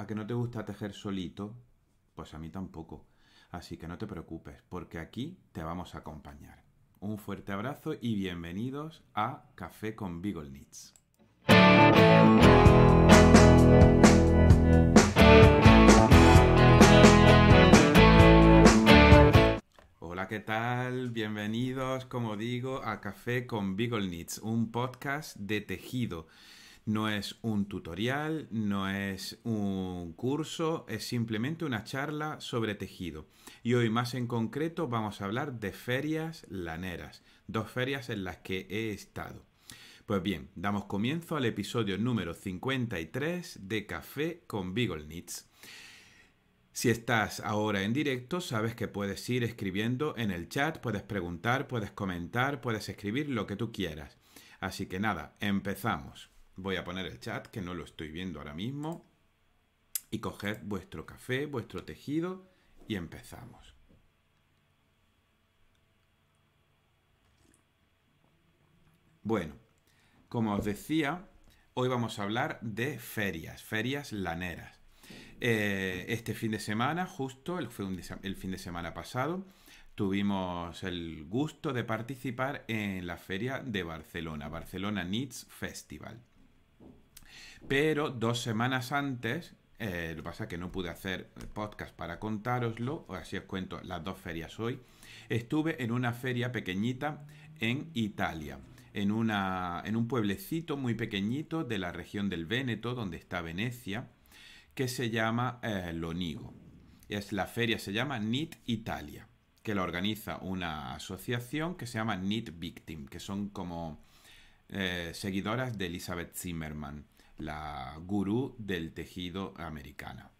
¿A que no te gusta tejer solito? Pues a mí tampoco. Así que no te preocupes, porque aquí te vamos a acompañar. Un fuerte abrazo y bienvenidos a Café con Beagle Hola, ¿qué tal? Bienvenidos, como digo, a Café con Beagle Knits, un podcast de tejido. No es un tutorial, no es un curso, es simplemente una charla sobre tejido. Y hoy más en concreto vamos a hablar de ferias laneras, dos ferias en las que he estado. Pues bien, damos comienzo al episodio número 53 de Café con Beagle si estás ahora en directo, sabes que puedes ir escribiendo en el chat, puedes preguntar, puedes comentar, puedes escribir lo que tú quieras. Así que nada, empezamos. Voy a poner el chat, que no lo estoy viendo ahora mismo. Y coged vuestro café, vuestro tejido y empezamos. Bueno, como os decía, hoy vamos a hablar de ferias, ferias laneras. Eh, este fin de semana, justo el, el fin de semana pasado, tuvimos el gusto de participar en la feria de Barcelona, Barcelona Needs Festival. Pero dos semanas antes, eh, lo que pasa es que no pude hacer podcast para contároslo, así os cuento las dos ferias hoy. Estuve en una feria pequeñita en Italia, en, un pueblecito muy pequeñito de la región del Véneto, donde está Venecia, que se llama eh, Lonigo. Es, la feria se llama NIT Italia, que la organiza una asociación que se llama NIT Victim, que son como eh, seguidoras de Elizabeth Zimmerman la gurú del tejido americana.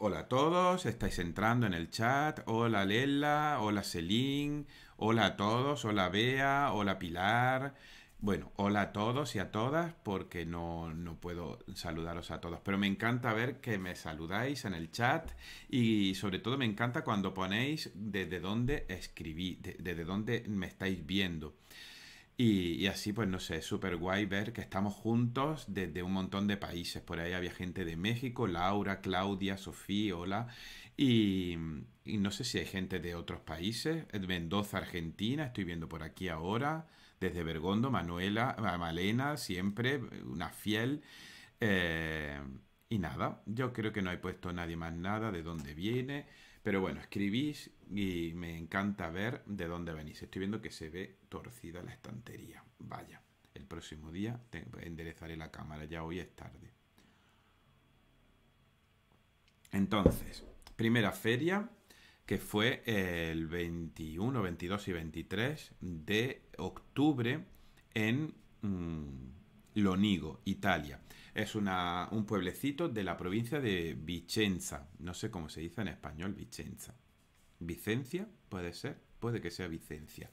Hola a todos, estáis entrando en el chat. Hola Lela, hola Celine, hola a todos, hola Bea, hola Pilar. Bueno, hola a todos y a todas, porque no, no, puedo saludaros a todos, pero me encanta ver que me saludáis en el chat y sobre todo me encanta cuando ponéis desde dónde escribí, desde dónde me estáis viendo. Y, así, pues no sé, es súper guay ver que estamos juntos desde un montón de países. Por ahí había gente de México, Laura, Claudia, Sofía, hola. Y, no sé si hay gente de otros países. Mendoza, Argentina, estoy viendo por aquí ahora. Desde Bergondo, Manuela, Malena, siempre, una fiel. Eh, y nada, yo creo que no he puesto nadie más nada de dónde viene. Pero bueno, escribís y me encanta ver de dónde venís. Estoy viendo que se ve torcida la estantería. Vaya, el próximo día enderezaré la cámara, ya hoy es tarde. Entonces, primera feria que fue el 21, 22 y 23 de octubre en mm, Lonigo, Italia. Es una, un pueblecito de la provincia de Vicenza. No sé cómo se dice en español Vicenza. Vicencia, puede ser, puede que sea Vicencia.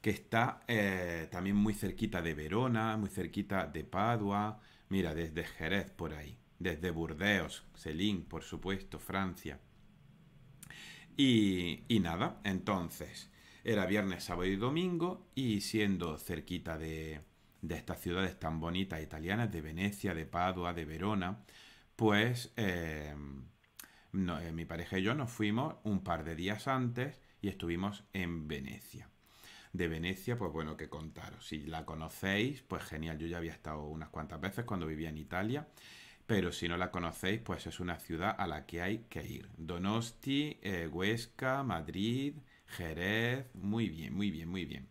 Que está eh, también muy cerquita de Verona, muy cerquita de Padua. Mira, desde Jerez por ahí. Desde Burdeos, Celín, por supuesto, Francia. Y, y nada, entonces, era viernes, sábado y domingo. Y siendo cerquita de, de estas ciudades tan bonitas italianas, de Venecia, de Padua, de Verona, pues eh, eh, mi pareja y yo nos fuimos un par de días antes y estuvimos en Venecia. De Venecia, pues bueno, que contaros. Si la conocéis, pues genial. Yo ya había estado unas cuantas veces cuando vivía en Italia. Pero si no la conocéis, pues es una ciudad a la que hay que ir. Donosti, eh, Huesca, Madrid, Jerez. Muy bien, muy bien, muy bien.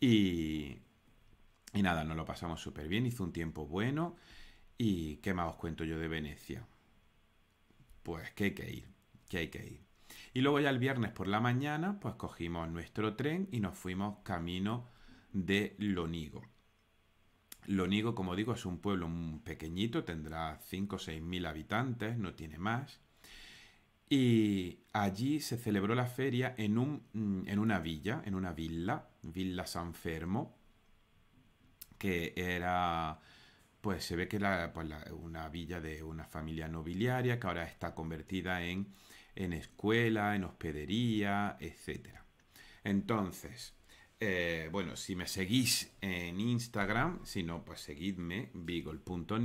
Y y nada, nos lo pasamos súper bien, hizo un tiempo bueno. ¿Y qué más os cuento yo de Venecia? Pues que hay que ir, que hay que ir. Y luego ya el viernes por la mañana, pues cogimos nuestro tren y nos fuimos camino de Lonigo. Lonigo, como digo, es un pueblo pequeñito, tendrá 5 o 6 mil habitantes, no tiene más. Y allí se celebró la feria en, mm, en una villa, en una villa, Villa San Fermo, que era, pues se ve que era pues, una villa de una familia nobiliaria que ahora está convertida en, en escuela, en hospedería, etc. Entonces, eh, bueno, si me seguís en Instagram, si no, pues seguidme, punto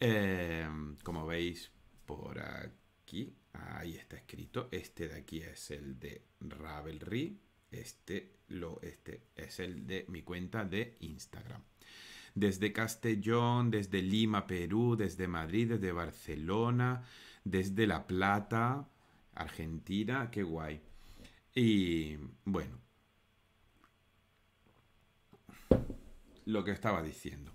Eh, como veis por aquí, ahí está escrito, este de aquí es el de Ravelry. Este, lo, este es el de mi cuenta de Instagram. Desde Castellón, desde Lima, Perú, desde Madrid, desde Barcelona, desde La Plata, Argentina, qué guay. Y bueno, lo que estaba diciendo,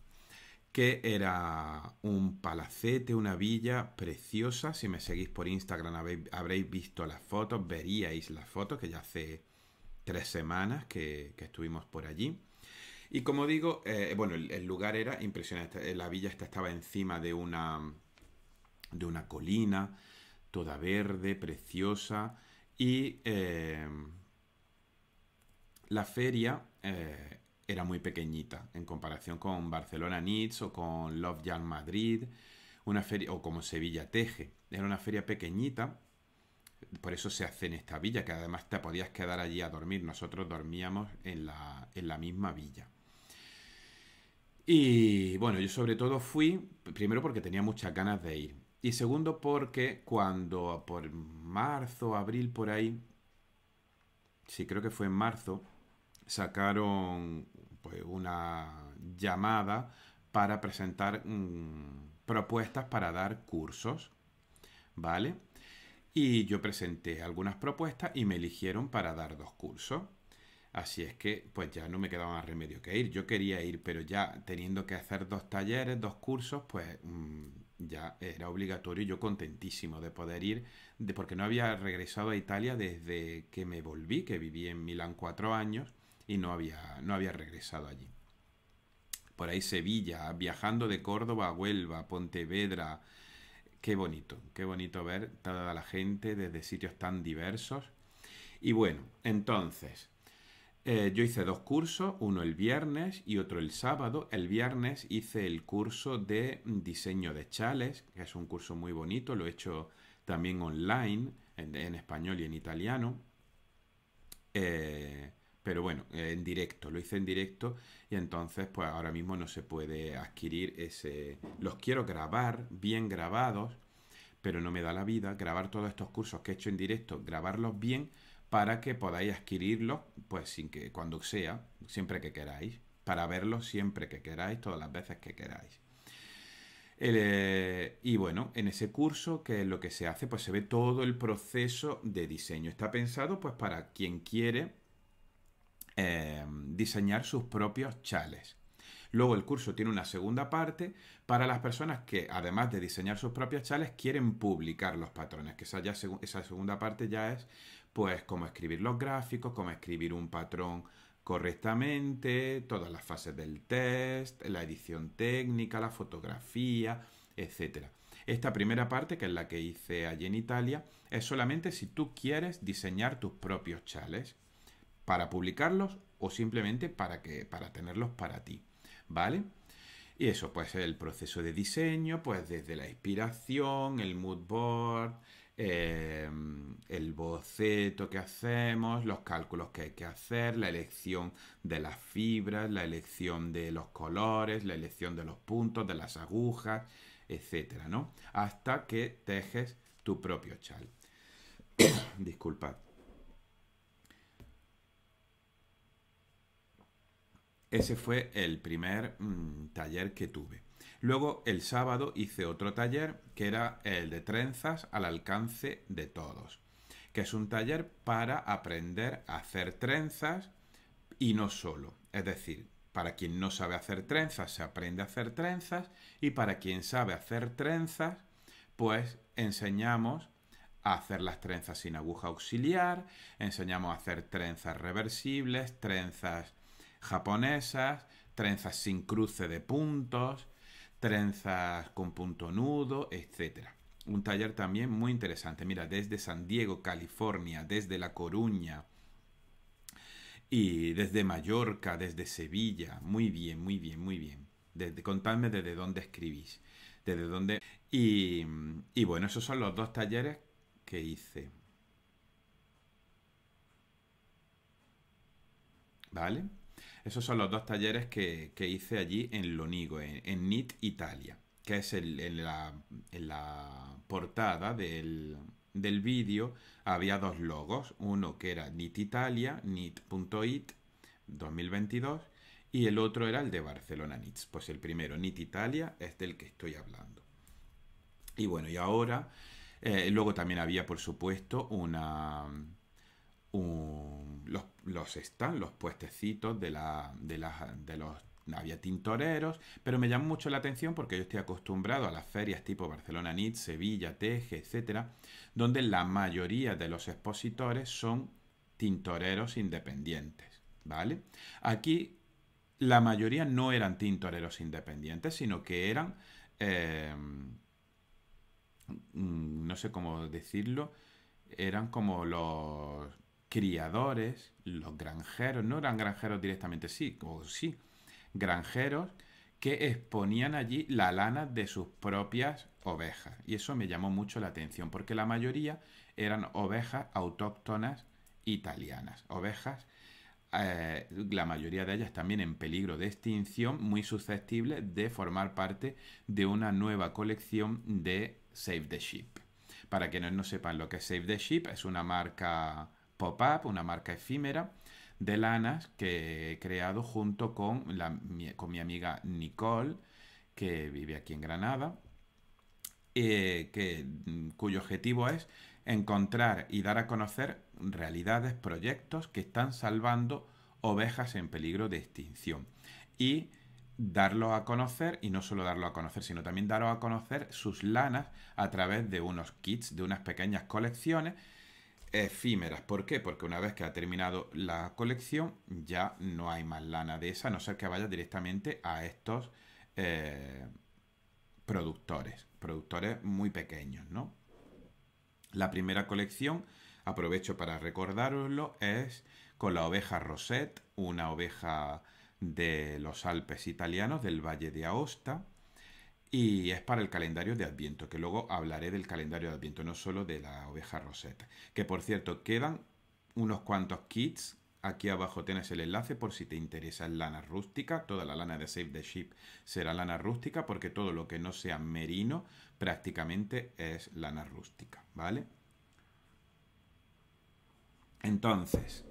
que era un palacete, una villa preciosa. Si me seguís por Instagram habréis visto las fotos, veríais las fotos que ya hace tres semanas que, estuvimos por allí. Y como digo, eh, bueno, el, lugar era impresionante. Eh, la villa esta estaba encima de una, de una colina, toda verde, preciosa. Y eh, la feria era muy pequeñita en comparación con Barcelona Nits o con Love Young Madrid, una feria, o como Sevilla Teje. Era una feria pequeñita por eso se hace en esta villa, que además te podías quedar allí a dormir. Nosotros dormíamos en la, misma villa. Y bueno, yo sobre todo fui, primero porque tenía muchas ganas de ir. Y segundo porque cuando por marzo, abril, por ahí, sí creo que fue en marzo, sacaron pues, una llamada para presentar mm, propuestas para dar cursos, ¿vale? y yo presenté algunas propuestas y me eligieron para dar dos cursos. Así es que pues ya no me quedaba más remedio que ir. Yo quería ir, pero ya teniendo que hacer dos talleres, dos cursos, pues mm, ya era obligatorio. Yo contentísimo de poder ir, de, porque no había regresado a Italia desde que me volví, que viví en Milán cuatro años y no había, no había regresado allí. Por ahí Sevilla, viajando de Córdoba a Huelva, Pontevedra, Qué bonito, qué bonito ver toda la gente desde sitios tan diversos. Y bueno, entonces, eh, yo hice dos cursos, uno el viernes y otro el sábado. El viernes hice el curso de diseño de chales, que es un curso muy bonito, lo he hecho también online, en, español y en italiano. Eh, pero bueno, en directo, lo hice en directo y entonces pues ahora mismo no se puede adquirir ese... Los quiero grabar bien grabados, pero no me da la vida grabar todos estos cursos que he hecho en directo, grabarlos bien para que podáis adquirirlos pues sin que cuando sea, siempre que queráis, para verlos siempre que queráis, todas las veces que queráis. Eh, y bueno, en ese curso, que es lo que se hace? Pues se ve todo el proceso de diseño. Está pensado pues para quien quiere eh, diseñar sus propios chales. Luego el curso tiene una segunda parte para las personas que, además de diseñar sus propios chales, quieren publicar los patrones, que esa, ya esa segunda parte ya es, pues, cómo escribir los gráficos, cómo escribir un patrón correctamente, todas las fases del test, la edición técnica, la fotografía, etc. Esta primera parte, que es la que hice allí en Italia, es solamente si tú quieres diseñar tus propios chales para publicarlos o simplemente para, que, para tenerlos para ti, ¿vale? Y eso, pues el proceso de diseño, pues desde la inspiración, el mood board, em, el boceto que hacemos, los cálculos que hay que hacer, la elección de las fibras, la elección de los colores, la elección de los puntos, de las agujas, etcétera, ¿no? Hasta que tejes tu propio chal. Disculpad. Ese fue el primer mm, taller que tuve. Luego el sábado hice otro taller que era el de trenzas al alcance de todos, que es un taller para aprender a hacer trenzas y no solo. Es decir, para quien no sabe hacer trenzas se aprende a hacer trenzas y para quien sabe hacer trenzas pues enseñamos a hacer las trenzas sin aguja auxiliar, enseñamos a hacer trenzas reversibles, trenzas japonesas, trenzas sin cruce de puntos, trenzas con punto nudo, etc. Un taller también muy interesante. Mira, desde San Diego, California, desde La Coruña y desde Mallorca, desde Sevilla. Muy bien, muy bien, muy bien. Desde, contadme desde dónde escribís, desde dónde... Y, y bueno, esos son los dos talleres que hice. ¿Vale? Esos son los dos talleres que, hice allí en Lonigo, en, NIT Italia, que es en, la, portada del, vídeo había dos logos, uno que era NIT Italia, NIT.it 2022, y el otro era el de Barcelona NITS. Pues el primero, NIT Italia, es del que estoy hablando. Y bueno, y ahora, eh, luego también había, por supuesto, una... Un, los están los puestecitos de, la, de, de los había tintoreros, pero me llama mucho la atención porque yo estoy acostumbrado a las ferias tipo Barcelona NIT, Sevilla, Teje, etcétera, donde la mayoría de los expositores son tintoreros independientes, ¿vale? Aquí la mayoría no eran tintoreros independientes, sino que eran, eh, mm, no sé cómo decirlo, eran como los criadores los granjeros, no eran granjeros directamente, sí, o sí, granjeros que exponían allí la lana de sus propias ovejas. Y eso me llamó mucho la atención, porque la mayoría eran ovejas autóctonas italianas, ovejas, eh, la mayoría de ellas también en peligro de extinción, muy susceptibles de formar parte de una nueva colección de Save the Sheep. Para quienes no sepan lo que es Save the Sheep, es una marca pop-up, una marca efímera de lanas que he creado junto con, con mi amiga Nicole, que vive aquí en Granada, eh, que, mm, cuyo objetivo es encontrar y dar a conocer realidades, proyectos que están salvando ovejas en peligro de extinción. Y darlo a conocer, y no solo darlo a conocer, sino también darlo a conocer sus lanas a través de unos kits, de unas pequeñas colecciones efímeras. ¿Por qué? Porque una vez que ha terminado la colección ya no hay más lana de esa, a no ser que vaya directamente a estos eh, productores, productores muy pequeños, La primera colección, aprovecho para recordároslo, es con la oveja Rosette, una oveja de los Alpes italianos, del Valle de Aosta, y es para el calendario de Adviento, que luego hablaré del calendario de Adviento, no solo de la oveja roseta. Que por cierto, quedan unos cuantos kits. Aquí abajo tienes el enlace por si te interesa en lana rústica. Toda la lana de Save the Ship será lana rústica porque todo lo que no sea merino prácticamente es lana rústica, ¿vale? Entonces,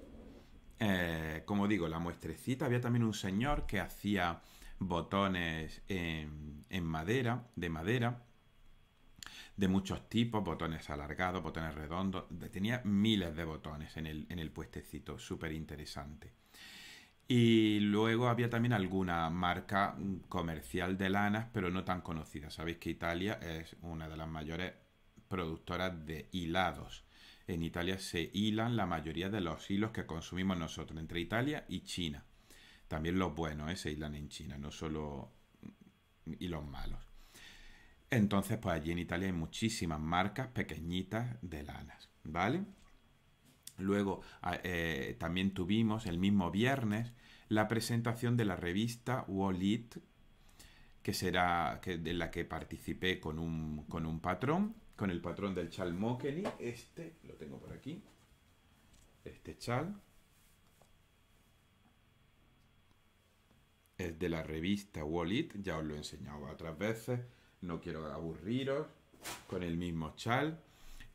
eh, como digo, la muestrecita, había también un señor que hacía botones en, madera, de madera, de muchos tipos, botones alargados, botones redondos, tenía miles de botones en el, en el puestecito, súper interesante. Y luego había también alguna marca comercial de lanas, pero no tan conocida. Sabéis que Italia es una de las mayores productoras de hilados. En Italia se hilan la mayoría de los hilos que consumimos nosotros, entre Italia y China. También los buenos ese ¿eh? se en China, no solo y los malos. Entonces, pues allí en Italia hay muchísimas marcas pequeñitas de lanas, ¿vale? Luego ah, eh, también tuvimos el mismo viernes la presentación de la revista It, que será de la que participé con un, patrón, con el patrón del chal Mokeni. Este lo tengo por aquí, este chal. es de la revista Wallet, ya os lo he enseñado otras veces, no quiero aburriros con el mismo chal.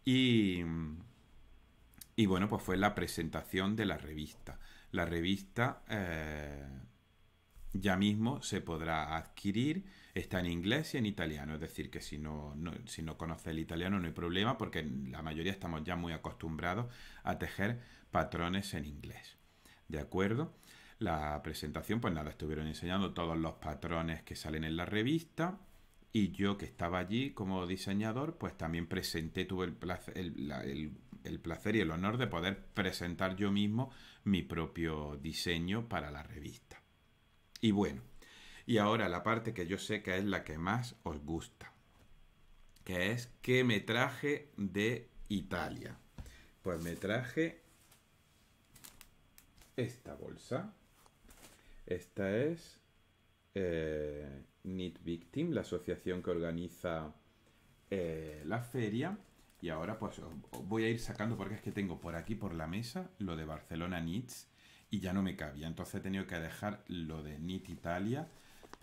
Y, y bueno, pues fue la presentación de la revista. La revista eh, ya mismo se podrá adquirir, está en inglés y en italiano, es decir, que si no, no, si no conoce el italiano no hay problema porque la mayoría estamos ya muy acostumbrados a tejer patrones en inglés. ¿De acuerdo? la presentación, pues nada, estuvieron enseñando todos los patrones que salen en la revista. Y yo que estaba allí como diseñador, pues también presenté, tuve el placer, el, placer y el honor de poder presentar yo mismo mi propio diseño para la revista. Y bueno, y ahora la parte que yo sé que es la que más os gusta, que es que me traje de Italia. Pues me traje esta bolsa esta es Knit eh, Victim, la asociación que organiza eh, la feria. Y ahora pues voy a ir sacando porque es que tengo por aquí, por la mesa, lo de Barcelona Knits y ya no me cabía. Entonces he tenido que dejar lo de Knit Italia,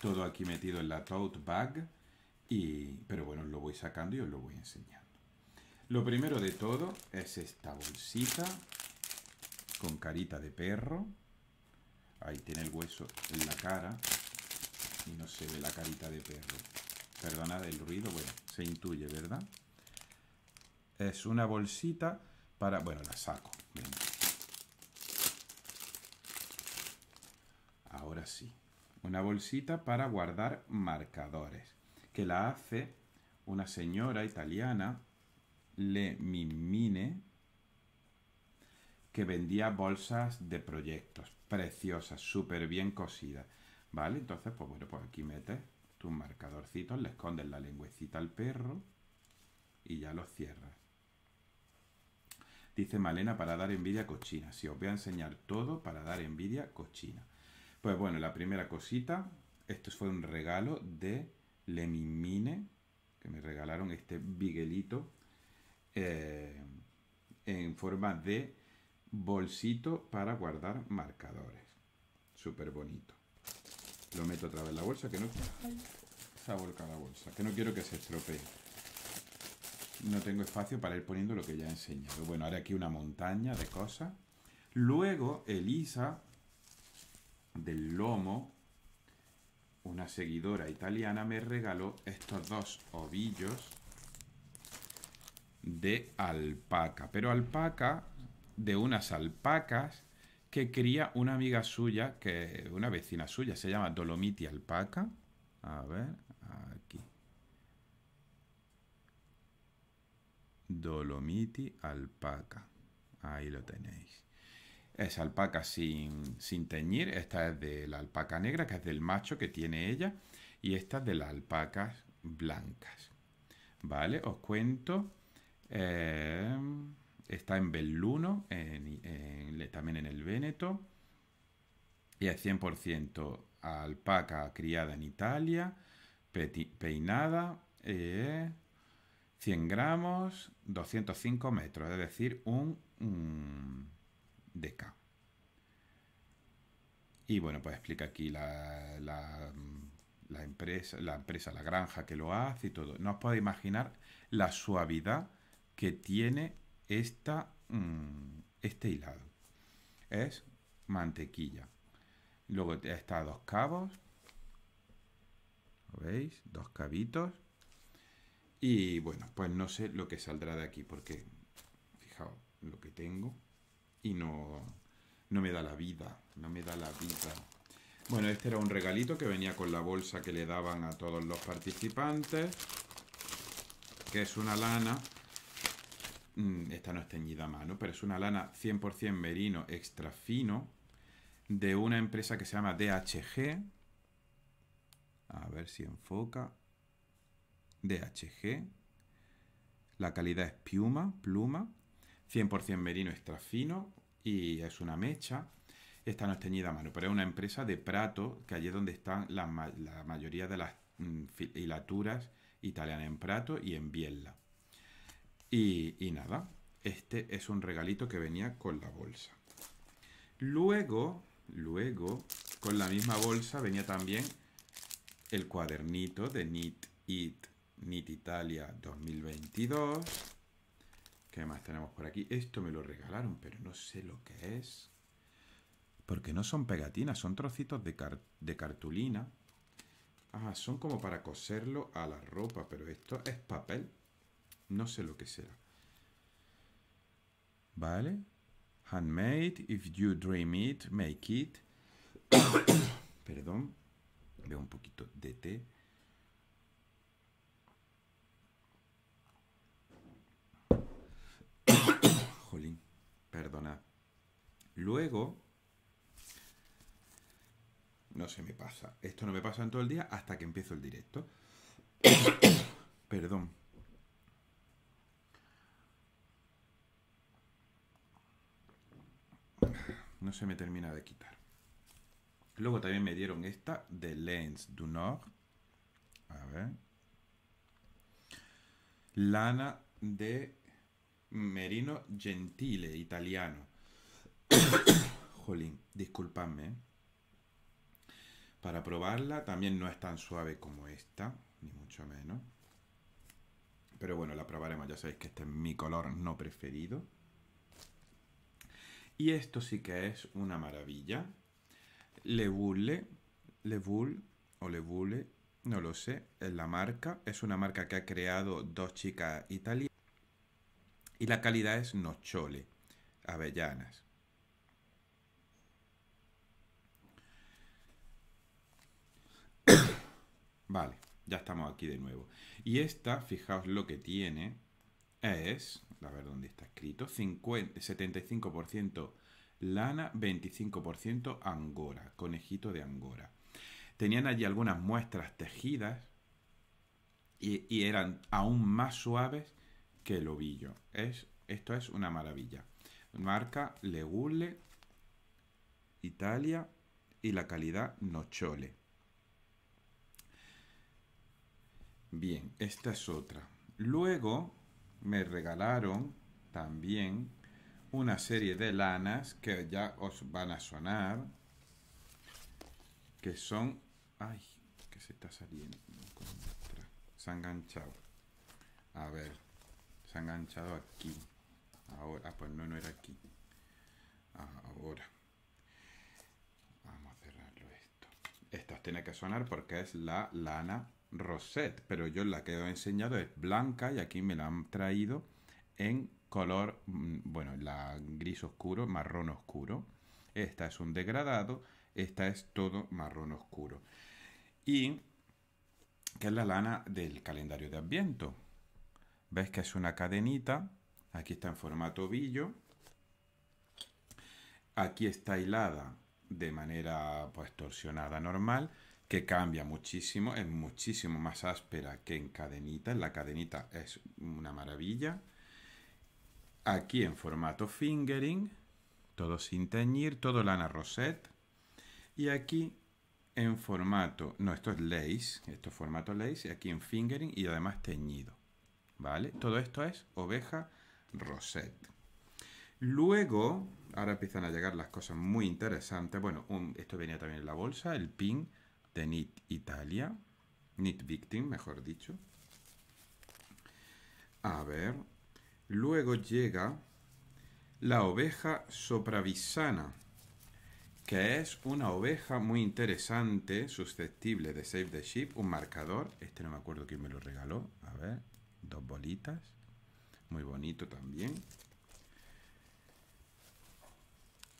todo aquí metido en la tote bag. pero bueno, lo voy sacando y os lo voy enseñando. Lo primero de todo es esta bolsita con carita de perro. Ahí tiene el hueso en la cara y no se ve la carita de perro. Perdona el ruido, bueno, se intuye, ¿verdad? Es una bolsita para... Bueno, la saco. Ahora sí. Una bolsita para guardar marcadores. Que la hace una señora italiana, Le Mimine, que vendía bolsas de proyectos preciosa, súper bien cosida. ¿Vale? Entonces, pues bueno, pues aquí metes tus marcadorcitos, le escondes la lengüecita al perro y ya lo cierras. Dice Malena, para dar envidia cochina. Si os voy a enseñar todo para dar envidia cochina. Pues bueno, la primera cosita, esto fue un regalo de Lemimine, que me regalaron este biguelito eh, en forma de bolsito para guardar marcadores. Súper bonito. Lo meto otra vez en la bolsa, que no... la bolsa, que no quiero que se estropee. No tengo espacio para ir poniendo lo que ya he enseñado. Bueno, haré aquí una montaña de cosas. Luego, Elisa, del lomo, una seguidora italiana, me regaló estos dos ovillos de alpaca. Pero alpaca de unas alpacas que cría una amiga suya, que una vecina suya, se llama Dolomiti Alpaca. A ver, aquí. Dolomiti Alpaca. Ahí lo tenéis. Es alpaca sin, sin teñir. Esta es de la alpaca negra, que es del macho que tiene ella. Y esta es de las alpacas blancas. ¿Vale? Os cuento. Eh, está en Belluno, también en el Véneto, y es 100% alpaca criada en Italia, peinada, 100 eh, gramos, 205 metros, es decir, un, deca. DK. Y bueno, pues explica aquí la, la, empresa, la empresa, la granja que lo hace y todo. No os podéis imaginar la suavidad que tiene esta, mm, este hilado. Es mantequilla. Luego está dos cabos. veis? Dos cabitos. Y bueno, pues no sé lo que saldrá de aquí porque, fijaos, lo que tengo y no, no me da la vida, no me da la vida. Bueno, este era un regalito que venía con la bolsa que le daban a todos los participantes, que es una lana Mm, esta no es teñida a mano, pero es una lana 100% merino extra fino de una empresa que se llama DHG. A ver si enfoca. DHG. La calidad es piuma, pluma. 100% merino extra fino y es una mecha. Esta no es teñida a mano, pero es una empresa de Prato, que allí es donde están la, mayoría de las mm, filaturas hilaturas italianas en Prato y en Biella. Y, nada, este es un regalito que venía con la bolsa. Luego, luego, con la misma bolsa venía también el cuadernito de Knit It, Knit Italia 2022. ¿Qué más tenemos por aquí? Esto me lo regalaron, pero no sé lo que es. Porque no son pegatinas, son trocitos de, de cartulina. Ah, son como para coserlo a la ropa, pero esto es papel. No sé lo que será. ¿Vale? Handmade, if you dream it, make it. Perdón. Veo un poquito de té. Jolín, Perdona. Luego, no se me pasa. Esto no me pasa en todo el día hasta que empiezo el directo. Perdón. no se me termina de quitar. Luego también me dieron esta de Lens du Nord. A ver. Lana de Merino Gentile, italiano. Jolín, disculpadme. Para probarla también no es tan suave como esta, ni mucho menos. Pero bueno, la probaremos. Ya sabéis que este es mi color no preferido. Y esto sí que es una maravilla. Le Bulle, Le Bull o Le Bulle, no lo sé, es la marca. Es una marca que ha creado dos chicas italianas. Y la calidad es Nochole, avellanas. vale, ya estamos aquí de nuevo. Y esta, fijaos lo que tiene es, a ver dónde está escrito, 75% lana, 25% angora, conejito de angora. Tenían allí algunas muestras tejidas y, eran aún más suaves que el ovillo. Es, esto es una maravilla. Marca Legule, Italia y la calidad Nochole. Bien, esta es otra. Luego me regalaron también una serie de lanas que ya os van a sonar, que son... ¡Ay! Que se está saliendo. Se ha enganchado. A ver, se ha enganchado aquí. Ahora, pues no, no era aquí. Ahora. Vamos a cerrarlo esto. Esto tiene que sonar porque es la lana rosette, pero yo la que os he enseñado es blanca y aquí me la han traído en color, mm, bueno, la gris oscuro, marrón oscuro. Esta es un degradado, esta es todo marrón oscuro. Y que es la lana del calendario de Adviento. ¿Ves que es una cadenita? Aquí está en formato tobillo, Aquí está hilada de manera pues torsionada normal que cambia muchísimo, es muchísimo más áspera que en cadenita. En la cadenita es una maravilla. Aquí en formato fingering, todo sin teñir, todo lana rosette. Y aquí en formato, no, esto es lace, esto es formato lace, y aquí en fingering y además teñido. ¿Vale? Todo esto es oveja rosette. Luego, ahora empiezan a llegar las cosas muy interesantes. Bueno, esto venía también en la bolsa, el pin de Knit Italia, Knit Victim, mejor dicho. A ver, luego llega la oveja sopravisana, que es una oveja muy interesante, susceptible de Save the Ship, un marcador, este no me acuerdo quién me lo regaló, a ver, dos bolitas, muy bonito también.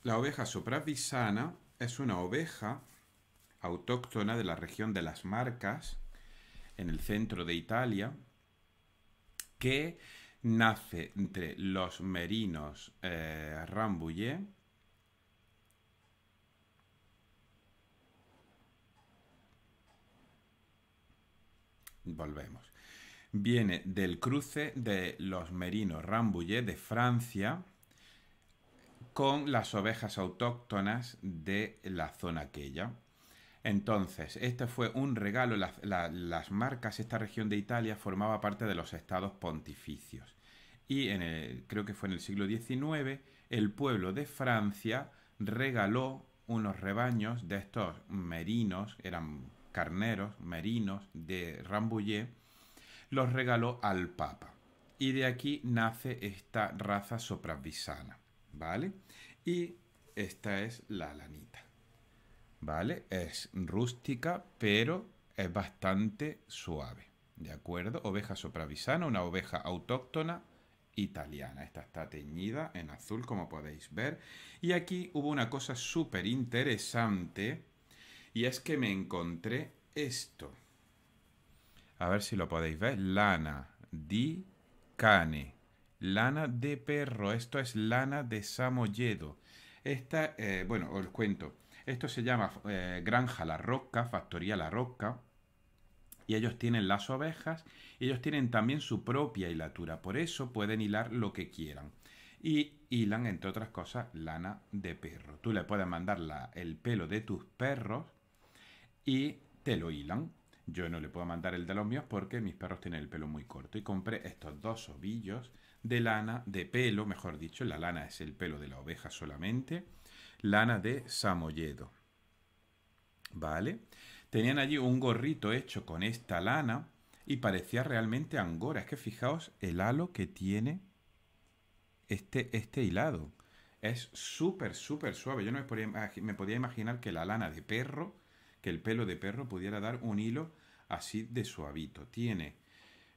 La oveja sopravisana es una oveja autóctona de la región de las Marcas, en el centro de Italia, que nace entre los merinos eh, Rambouillet Volvemos. Viene del cruce de los merinos Rambouillet de Francia con las ovejas autóctonas de la zona aquella, entonces, este fue un regalo. Las, marcas, esta región de Italia formaba parte de los estados pontificios. Y creo que fue en el siglo XIX, el pueblo de Francia regaló unos rebaños de estos merinos, eran carneros, merinos de Rambouillet, los regaló al Papa. Y de aquí nace esta raza sopravisana. ¿vale? Y esta es la lanita. ¿vale? Es rústica, pero es bastante suave, ¿de acuerdo? Oveja sopravisana, una oveja autóctona italiana. Esta está teñida en azul, como podéis ver. Y aquí hubo una cosa súper interesante, y es que me encontré esto. A ver si lo podéis ver. Lana di cane. Lana de perro. Esto es lana de samoyedo. Esta, eh, bueno, os cuento. Esto se llama eh, Granja La Roca, Factoría La Roca, y ellos tienen las ovejas, ellos tienen también su propia hilatura, por eso pueden hilar lo que quieran. Y hilan, entre otras cosas, lana de perro. Tú le puedes mandar el pelo de tus perros y te lo hilan. Yo no le puedo mandar el de los míos porque mis perros tienen el pelo muy corto. Y compré estos dos ovillos de lana de pelo, mejor dicho, la lana es el pelo de la oveja solamente, lana de samoyedo. ¿Vale? Tenían allí un gorrito hecho con esta lana y parecía realmente angora. Es que fijaos el halo que tiene este, este hilado. Es súper, súper suave. Yo no me podía, me podía imaginar que la lana de perro, que el pelo de perro pudiera dar un hilo así de suavito. Tiene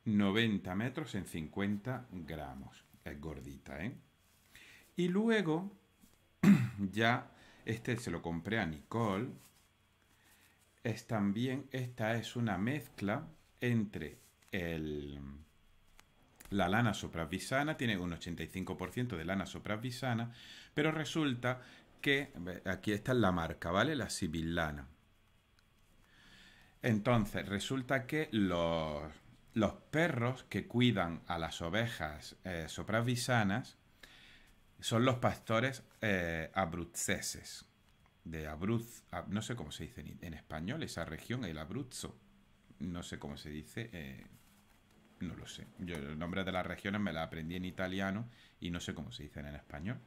90 metros en 50 gramos. Es gordita, ¿eh? Y luego, ya, este se lo compré a Nicole. Es también, esta es una mezcla entre el, la lana sopravvisana tiene un 85% de lana sopravvisana pero resulta que, aquí está la marca, ¿vale? La lana. Entonces, resulta que los, los perros que cuidan a las ovejas eh, sopravisanas son los pastores eh, abruzzeses, de Abruz, no sé cómo se dice en, español esa región, el Abruzzo, no sé cómo se dice, eh, no lo sé. Yo el nombre de las regiones me la aprendí en italiano y no sé cómo se dicen en español.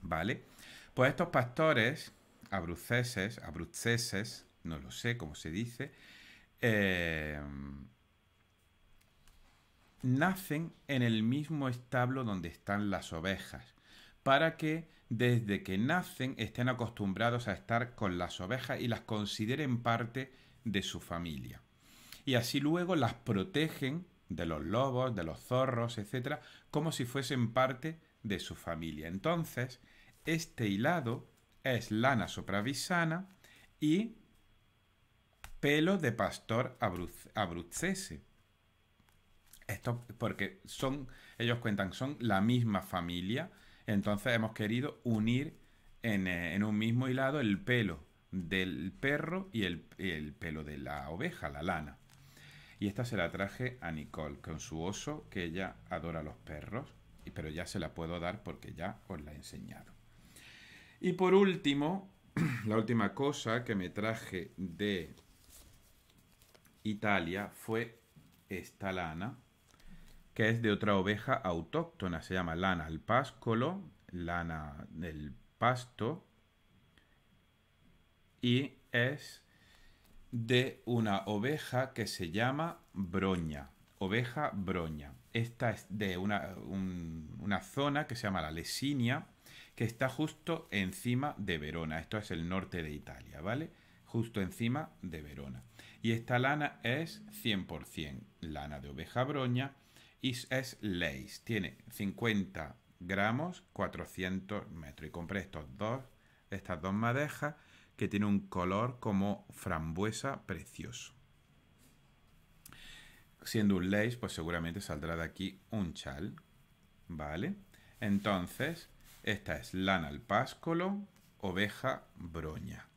¿Vale? Pues estos pastores abruceses, abruzzeses, no lo sé cómo se dice, eh, nacen en el mismo establo donde están las ovejas, para que desde que nacen estén acostumbrados a estar con las ovejas y las consideren parte de su familia. Y así luego las protegen de los lobos, de los zorros, etcétera, como si fuesen parte de su familia. Entonces, este hilado es lana sopravisana y pelo de pastor abruzzese. Esto porque son, ellos cuentan, son la misma familia, entonces hemos querido unir en, eh, un mismo hilado el pelo del perro y el, el, pelo de la oveja, la lana. Y esta se la traje a Nicole con su oso, que ella adora los perros, pero ya se la puedo dar porque ya os la he enseñado. Y por último, la última cosa que me traje de Italia fue esta lana que es de otra oveja autóctona, se llama lana al páscolo, lana del pasto, y es de una oveja que se llama broña, oveja broña. Esta es de una, una zona que se llama la Lesinia, que está justo encima de Verona. Esto es el norte de Italia, ¿vale? Justo encima de Verona. Y esta lana es 100% lana de oveja broña y es lace. Tiene 50 gramos, 400 metros. Y compré estos dos, estas dos madejas que tienen un color como frambuesa precioso. Siendo un lace, pues seguramente saldrá de aquí un chal, ¿vale? Entonces, esta es lana al páscolo, oveja broña.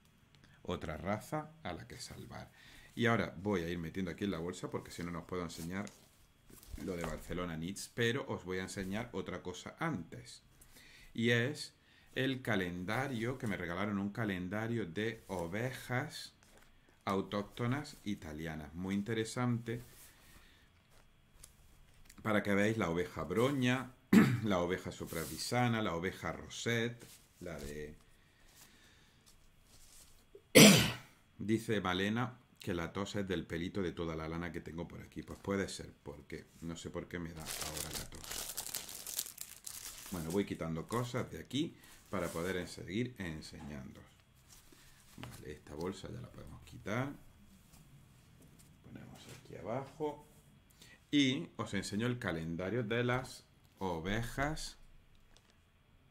Otra raza a la que salvar. Y ahora voy a ir metiendo aquí en la bolsa porque si no, nos puedo enseñar lo de Barcelona Needs, pero os voy a enseñar otra cosa antes. Y es el calendario, que me regalaron un calendario de ovejas autóctonas italianas. Muy interesante para que veáis la oveja broña, la oveja sopravisana, la oveja rosette, la de... Dice Malena, que la tos es del pelito de toda la lana que tengo por aquí. Pues puede ser, porque no sé por qué me da ahora la tos. Bueno, voy quitando cosas de aquí para poder seguir enseñando. esta bolsa ya la podemos quitar. Ponemos aquí abajo. Y os enseño el calendario de las ovejas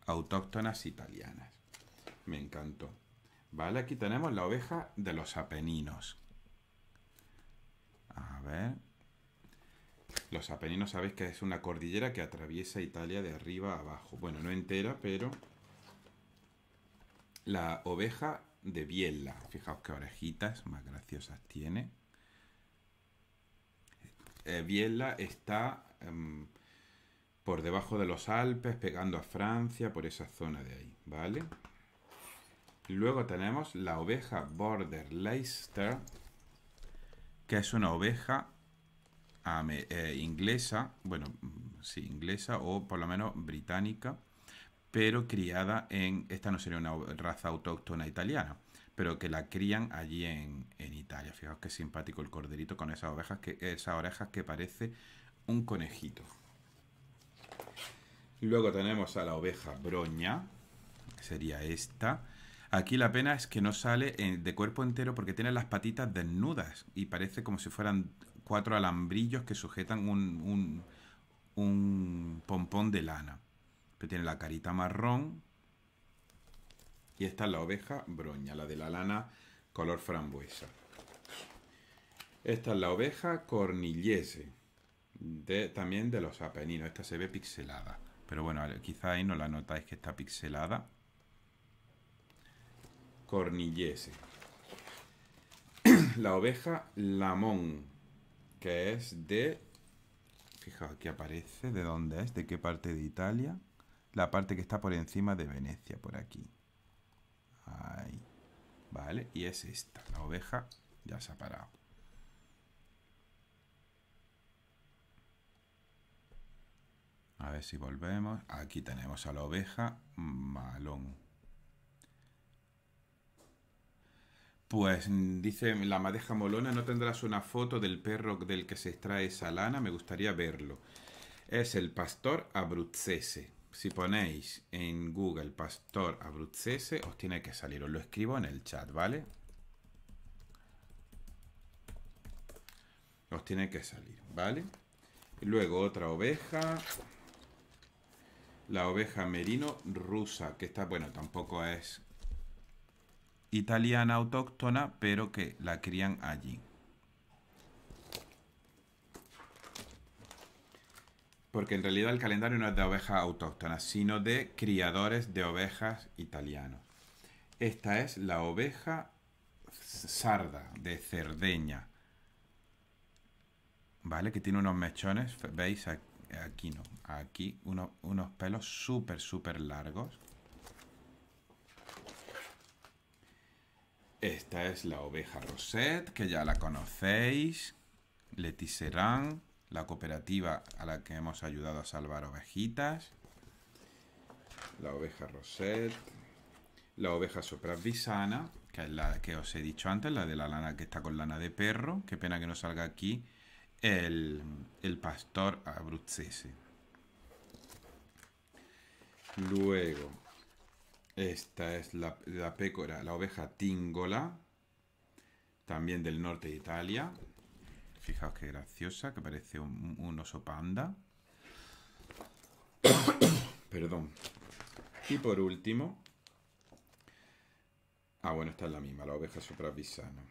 autóctonas italianas. Me encantó. Vale, aquí tenemos la oveja de los Apeninos ver. Los Apeninos sabéis que es una cordillera que atraviesa Italia de arriba a abajo. Bueno, no entera, pero... La oveja de Biella. Fijaos qué orejitas más graciosas tiene. Eh, Biella está em, por debajo de los Alpes, pegando a Francia, por esa zona de ahí, ¿vale? Luego tenemos la oveja Border Leicester, que es una oveja eh, inglesa, bueno, sí, inglesa o por lo menos británica, pero criada en, esta no sería una raza autóctona italiana, pero que la crían allí en, Italia. Fijaos qué simpático el corderito con esas que, esas orejas que parece un conejito. Luego tenemos a la oveja broña, que sería esta, Aquí la pena es que no sale eh, de cuerpo entero porque tiene las patitas desnudas y parece como si fueran cuatro alambrillos que sujetan un, pompón de lana. tiene la carita marrón y esta es la oveja broña, la de la lana color frambuesa. Esta es la oveja cornillese, también de los apeninos. Esta se ve pixelada, pero bueno, quizá ahí no la notáis que está pixelada cornillese. la oveja Lamón, que es de... Fijaos, aquí aparece de dónde es, de qué parte de Italia. La parte que está por encima de Venecia, por aquí. Ahí. Vale, y es esta. La oveja ya se ha parado. A ver si volvemos. Aquí tenemos a la oveja malón. Pues mm, dice la madeja molona, ¿no tendrás una foto del perro del que se extrae esa lana? Me gustaría verlo. Es el pastor abruzzese. Si ponéis en Google pastor abruzzese, os tiene que salir. Os lo escribo en el chat, ¿vale? Os tiene que salir, ¿vale? Luego otra oveja. La oveja merino rusa, que está, bueno, tampoco es italiana autóctona, pero que la crían allí. Porque en realidad el calendario no es de ovejas autóctonas, sino de criadores de ovejas italianos. Esta es la oveja sarda de Cerdeña. ¿Vale? Que tiene unos mechones, veis aquí no, aquí unos pelos súper, súper largos Esta es la oveja Rosette, que ya la conocéis. Leticerán, la cooperativa a la que hemos ayudado a salvar ovejitas. La oveja Rosette. La oveja soprasvisana, que es la que os he dicho antes, la de la lana que está con lana de perro. Qué pena que no salga aquí el, el pastor abruzzese. Luego, esta es la, pecora, la oveja tíngola, también del norte de Italia. Fijaos qué graciosa, que parece un, oso panda. Perdón. Y por último. Ah, bueno, esta es la misma, la oveja sopravisana.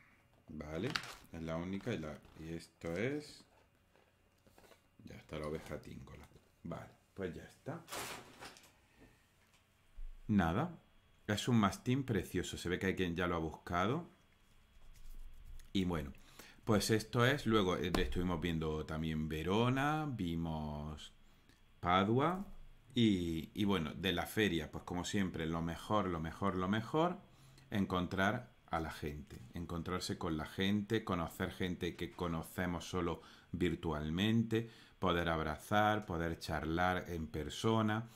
Vale, es la única y, la, y esto es. Ya está la oveja tíngola. Vale, pues ya está. Nada. Es un mastín precioso. Se ve que hay quien ya lo ha buscado. Y bueno, pues esto es. Luego eh, estuvimos viendo también Verona, vimos Padua. Y, bueno, de la feria, pues como siempre, lo mejor, lo mejor, lo mejor, encontrar a la gente, encontrarse con la gente, conocer gente que conocemos solo virtualmente, poder abrazar, poder charlar en persona.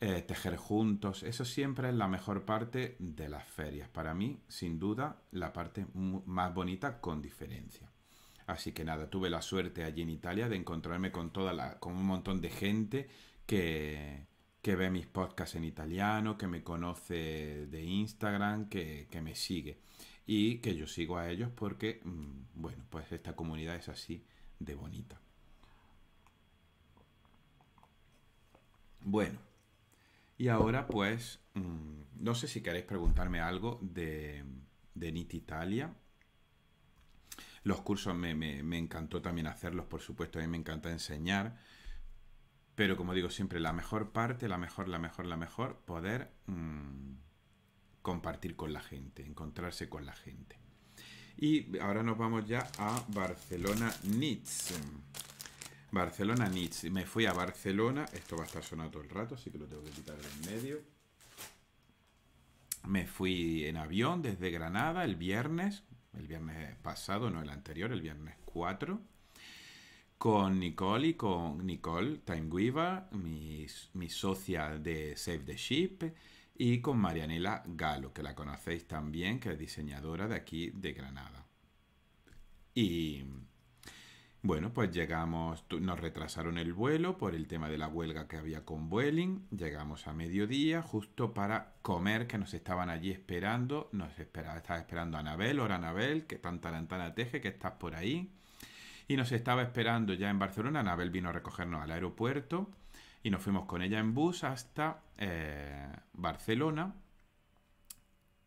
Eh, tejer juntos, eso siempre es la mejor parte de las ferias. Para mí, sin duda, la parte más bonita con diferencia. Así que nada, tuve la suerte allí en Italia de encontrarme con toda la, con un montón de gente que, ve mis podcasts en italiano, que me conoce de Instagram, que, que me sigue. Y que yo sigo a ellos porque, mm, bueno, pues esta comunidad es así de bonita. Bueno, y ahora pues, mm, no sé si queréis preguntarme algo de, de NIT Italia. Los cursos me, encantó también hacerlos, por supuesto, a mí me encanta enseñar. Pero como digo siempre, la mejor parte, la mejor, la mejor, la mejor, poder mm, compartir con la gente, encontrarse con la gente. Y ahora nos vamos ya a Barcelona Nits. Barcelona Nietzsche. Me fui a Barcelona. Esto va a estar sonado todo el rato, así que lo tengo que quitar en medio. Me fui en avión desde Granada el viernes, el viernes pasado, no el anterior, el viernes 4, con Nicole y con Nicole Timeweaver, mi, mi socia de Save the Ship, y con Marianela Galo, que la conocéis también, que es diseñadora de aquí de Granada. Y bueno, pues llegamos, nos retrasaron el vuelo por el tema de la huelga que había con Vueling, llegamos a mediodía justo para comer que nos estaban allí esperando, nos esperaba, estaba esperando a Anabel, hora Anabel, que tan tarantana teje, que estás por ahí, y nos estaba esperando ya en Barcelona, Anabel vino a recogernos al aeropuerto y nos fuimos con ella en bus hasta eh, Barcelona,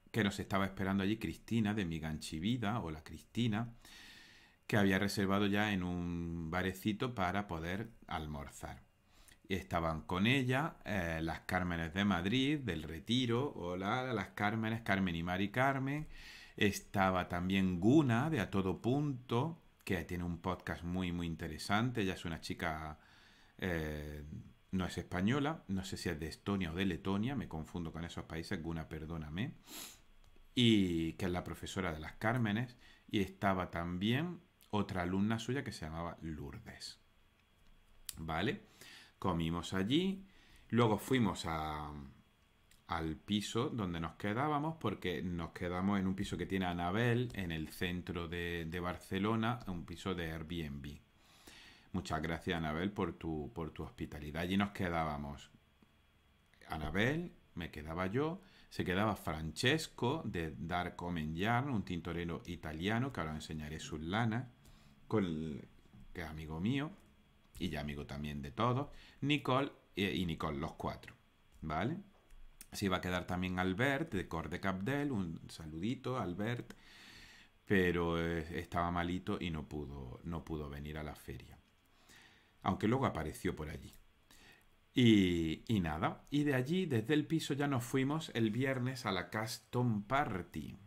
que nos estaba esperando allí Cristina de Mi o hola Cristina, que había reservado ya en un barecito para poder almorzar. Estaban con ella eh, las Cármenes de Madrid, del Retiro, hola, las Cármenes, Carmen y Mari Carmen. Estaba también Guna de A Todo Punto, que tiene un podcast muy, muy interesante. Ella es una chica, eh, no es española, no sé si es de Estonia o de Letonia, me confundo con esos países, Guna, perdóname. Y que es la profesora de las Cármenes. Y estaba también otra alumna suya que se llamaba Lourdes. ¿Vale? Comimos allí, luego fuimos al piso donde nos quedábamos, porque nos quedamos en un piso que tiene Anabel en el centro de, Barcelona, un piso de Airbnb. Muchas gracias, Anabel, por tu, por tu hospitalidad. Allí nos quedábamos. Anabel, me quedaba yo, se quedaba Francesco de Dar Yarn, un tintorero italiano que ahora enseñaré sus lanas con que es amigo mío y ya amigo también de todos, Nicole y Nicole, los cuatro, ¿vale? Se iba a quedar también Albert de Corde Capdel, un saludito Albert, pero eh, estaba malito y no pudo, no pudo venir a la feria. Aunque luego apareció por allí. Y, y nada, y de allí, desde el piso, ya nos fuimos el viernes a la Custom Party.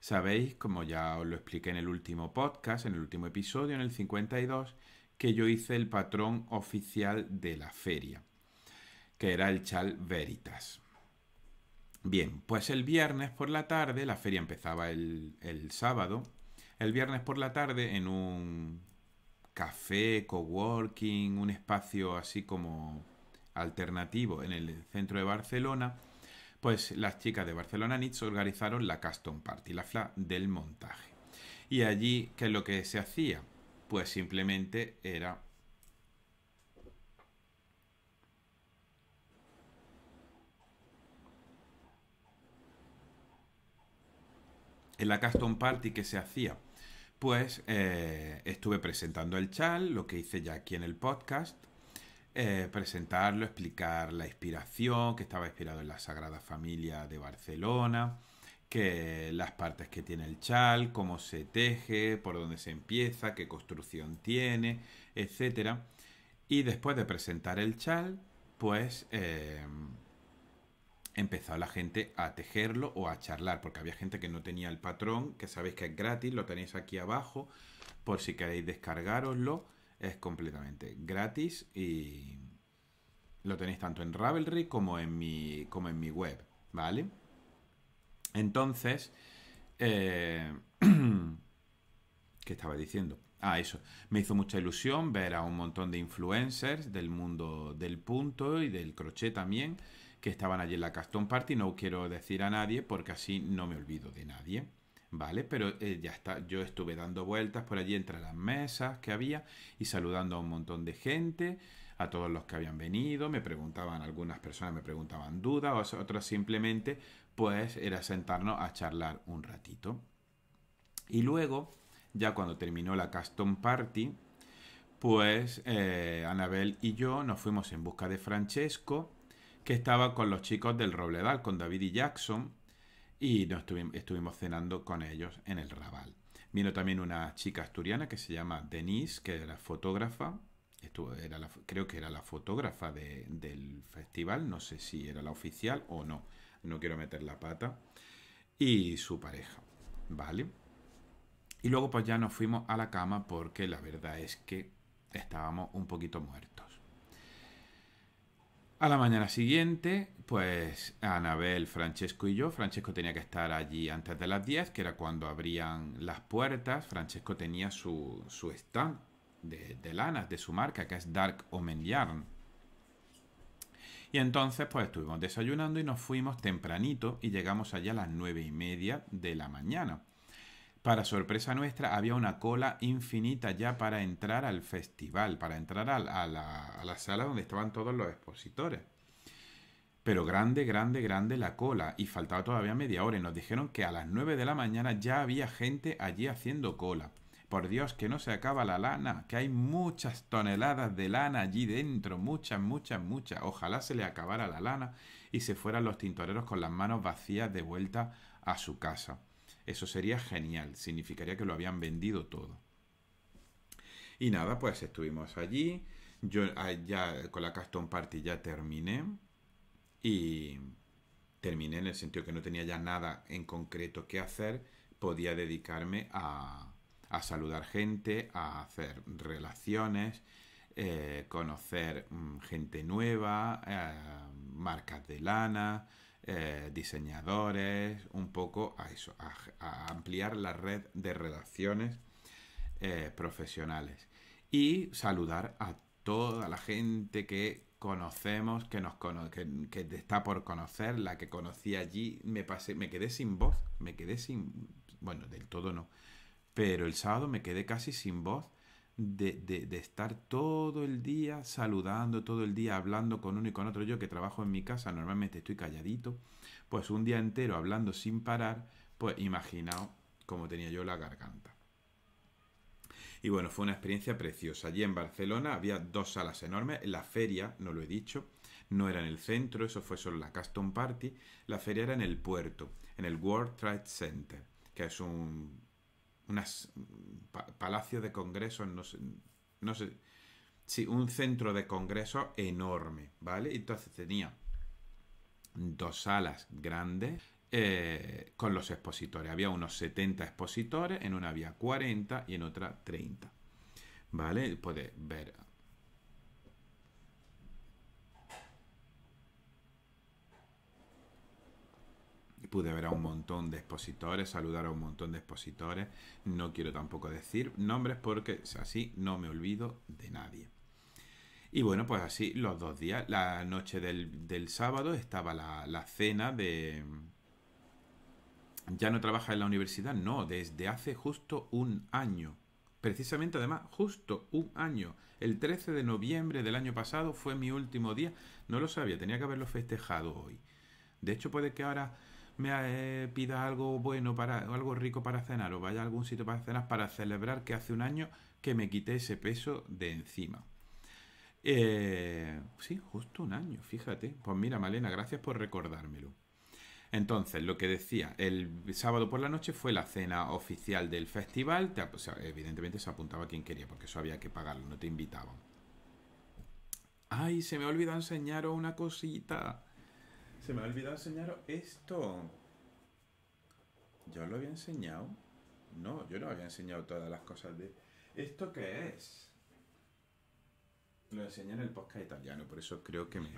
Sabéis, como ya os lo expliqué en el último podcast, en el último episodio, en el 52, que yo hice el patrón oficial de la feria, que era el chal veritas. Bien, pues el viernes por la tarde, la feria empezaba el, sábado, el viernes por la tarde en un café, coworking, un espacio así como alternativo en el centro de Barcelona, pues las chicas de Barcelona Nits organizaron la Custom Party, la fla del montaje. Y allí, ¿qué es lo que se hacía? Pues simplemente era... En la Custom Party que se hacía, pues eh, estuve presentando el chal, lo que hice ya aquí en el podcast, eh, presentarlo, explicar la inspiración, que estaba inspirado en la Sagrada Familia de Barcelona, que las partes que tiene el chal, cómo se teje, por dónde se empieza, qué construcción tiene, etc. Y después de presentar el chal, pues eh, empezó la gente a tejerlo o a charlar, porque había gente que no tenía el patrón, que sabéis que es gratis, lo tenéis aquí abajo, por si queréis descargaroslo es completamente gratis y lo tenéis tanto en Ravelry como en mi, como en mi web, ¿vale? Entonces, eh, ¿qué estaba diciendo? Ah, eso. Me hizo mucha ilusión ver a un montón de influencers del mundo del punto y del crochet también que estaban allí en la Caston Party. No quiero decir a nadie porque así no me olvido de nadie. ¿vale? Pero eh, ya está, yo estuve dando vueltas por allí entre las mesas que había y saludando a un montón de gente, a todos los que habían venido, me preguntaban, algunas personas me preguntaban dudas, otras simplemente, pues era sentarnos a charlar un ratito. Y luego, ya cuando terminó la Custom Party, pues eh, Anabel y yo nos fuimos en busca de Francesco, que estaba con los chicos del Robledal, con David y Jackson, y nos estuvimos, cenando con ellos en el Raval. Vino también una chica asturiana que se llama Denise, que era fotógrafa, estuvo, era creo que era la fotógrafa del festival, no sé si era la oficial o no, no quiero meter la pata, y su pareja, ¿vale? Y luego pues ya nos fuimos a la cama porque la verdad es que estábamos un poquito muertos. A la mañana siguiente, pues Anabel, Francesco y yo, Francesco tenía que estar allí antes de las 10, que era cuando abrían las puertas, Francesco tenía su, su stand de, lanas de su marca, que es Dark Omen Yarn. Y entonces, pues estuvimos desayunando y nos fuimos tempranito y llegamos allá a las 9 y media de la mañana. Para sorpresa nuestra, había una cola infinita ya para entrar al festival, para entrar a la, sala donde estaban todos los expositores. Pero grande, grande, grande la cola, y faltaba todavía media hora, y nos dijeron que a las 9 de la mañana ya había gente allí haciendo cola. Por Dios, que no se acaba la lana, que hay muchas toneladas de lana allí dentro, muchas, muchas, muchas. Ojalá se le acabara la lana y se fueran los tintoreros con las manos vacías de vuelta a su casa. Eso sería genial, significaría que lo habían vendido todo. Y nada, pues estuvimos allí. Yo ah, ya con la Custom Party ya terminé. Y terminé en el sentido que no tenía ya nada en concreto que hacer. Podía dedicarme a, a saludar gente, a hacer relaciones, eh, conocer mm, gente nueva, eh, marcas de lana, eh, diseñadores, un poco a eso, a, ampliar la red de relaciones eh, profesionales y saludar a toda la gente que conocemos, que, nos que, está por conocer, la que conocí allí, me, pasé, me quedé sin voz, me quedé sin, bueno, del todo no, pero el sábado me quedé casi sin voz de, de, estar todo el día saludando, todo el día hablando con uno y con otro. Yo que trabajo en mi casa, normalmente estoy calladito, pues un día entero hablando sin parar, pues imaginaos cómo tenía yo la garganta. Y bueno, fue una experiencia preciosa. Allí en Barcelona había dos salas enormes. La feria, no lo he dicho, no era en el centro, eso fue solo la custom Party. La feria era en el puerto, en el World Trade Center, que es un unas, palacios palacio de congreso, no sé, no sé, sí, un centro de congreso enorme, ¿vale? Entonces tenía dos salas grandes eh, con los expositores. Había unos 70 expositores, en una había 40 y en otra 30. ¿Vale? Puede ver pude ver a un montón de expositores, saludar a un montón de expositores. No quiero tampoco decir nombres porque así no me olvido de nadie. Y bueno, pues así los dos días. La noche del, sábado estaba la, la cena de... Ya no trabaja en la universidad, no, desde hace justo un año. Precisamente, además, justo un año. El 13 de noviembre del año pasado fue mi último día. No lo sabía, tenía que haberlo festejado hoy. De hecho, puede que ahora me eh, pida algo bueno para algo rico para cenar o vaya a algún sitio para cenar para celebrar que hace un año que me quité ese peso de encima. Eh, sí, justo un año, fíjate. Pues mira, Malena, gracias por recordármelo. Entonces, lo que decía, el sábado por la noche fue la cena oficial del festival. evidentemente se apuntaba quien quería, porque eso había que pagarlo, no te invitaban. Ay, se me olvidó enseñaros una cosita. Se me ha olvidado enseñaros esto. ¿Yo lo había enseñado? No, yo no había enseñado todas las cosas de... ¿Esto qué es? Lo enseñé en el podcast italiano, por eso creo que me...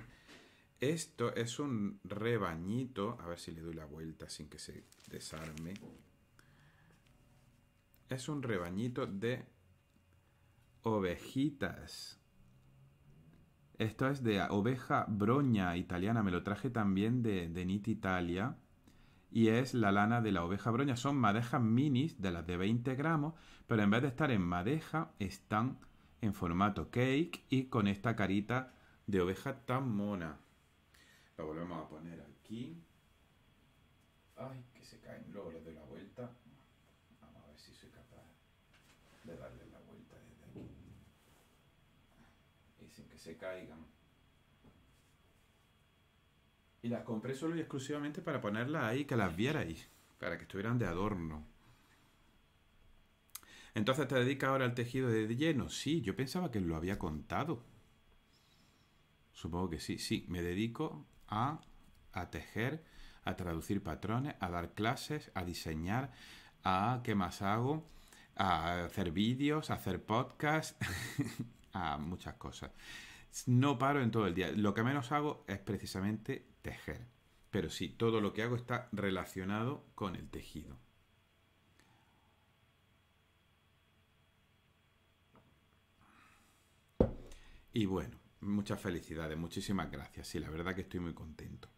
Esto es un rebañito. A ver si le doy la vuelta sin que se desarme. Es un rebañito de ovejitas. Esto es de oveja broña italiana, me lo traje también de, de Italia. Y es la lana de la oveja broña. Son madejas minis, de las de 20 gramos, pero en vez de estar en madeja, están en formato cake y con esta carita de oveja tan mona. Lo volvemos a poner aquí. Ay, que se caen. Luego les doy la vuelta. Vamos a ver si soy capaz de darle. sin que se caigan. Y las compré solo y exclusivamente para ponerlas ahí, que las vierais, para que estuvieran de adorno. Entonces te dedicas ahora al tejido de lleno. Sí, yo pensaba que lo había contado. Supongo que sí, sí. Me dedico a, a tejer, a traducir patrones, a dar clases, a diseñar, a qué más hago, a hacer vídeos, a hacer podcasts. a muchas cosas. No paro en todo el día. Lo que menos hago es precisamente tejer. Pero sí, todo lo que hago está relacionado con el tejido. Y bueno, muchas felicidades, muchísimas gracias. y la verdad que estoy muy contento.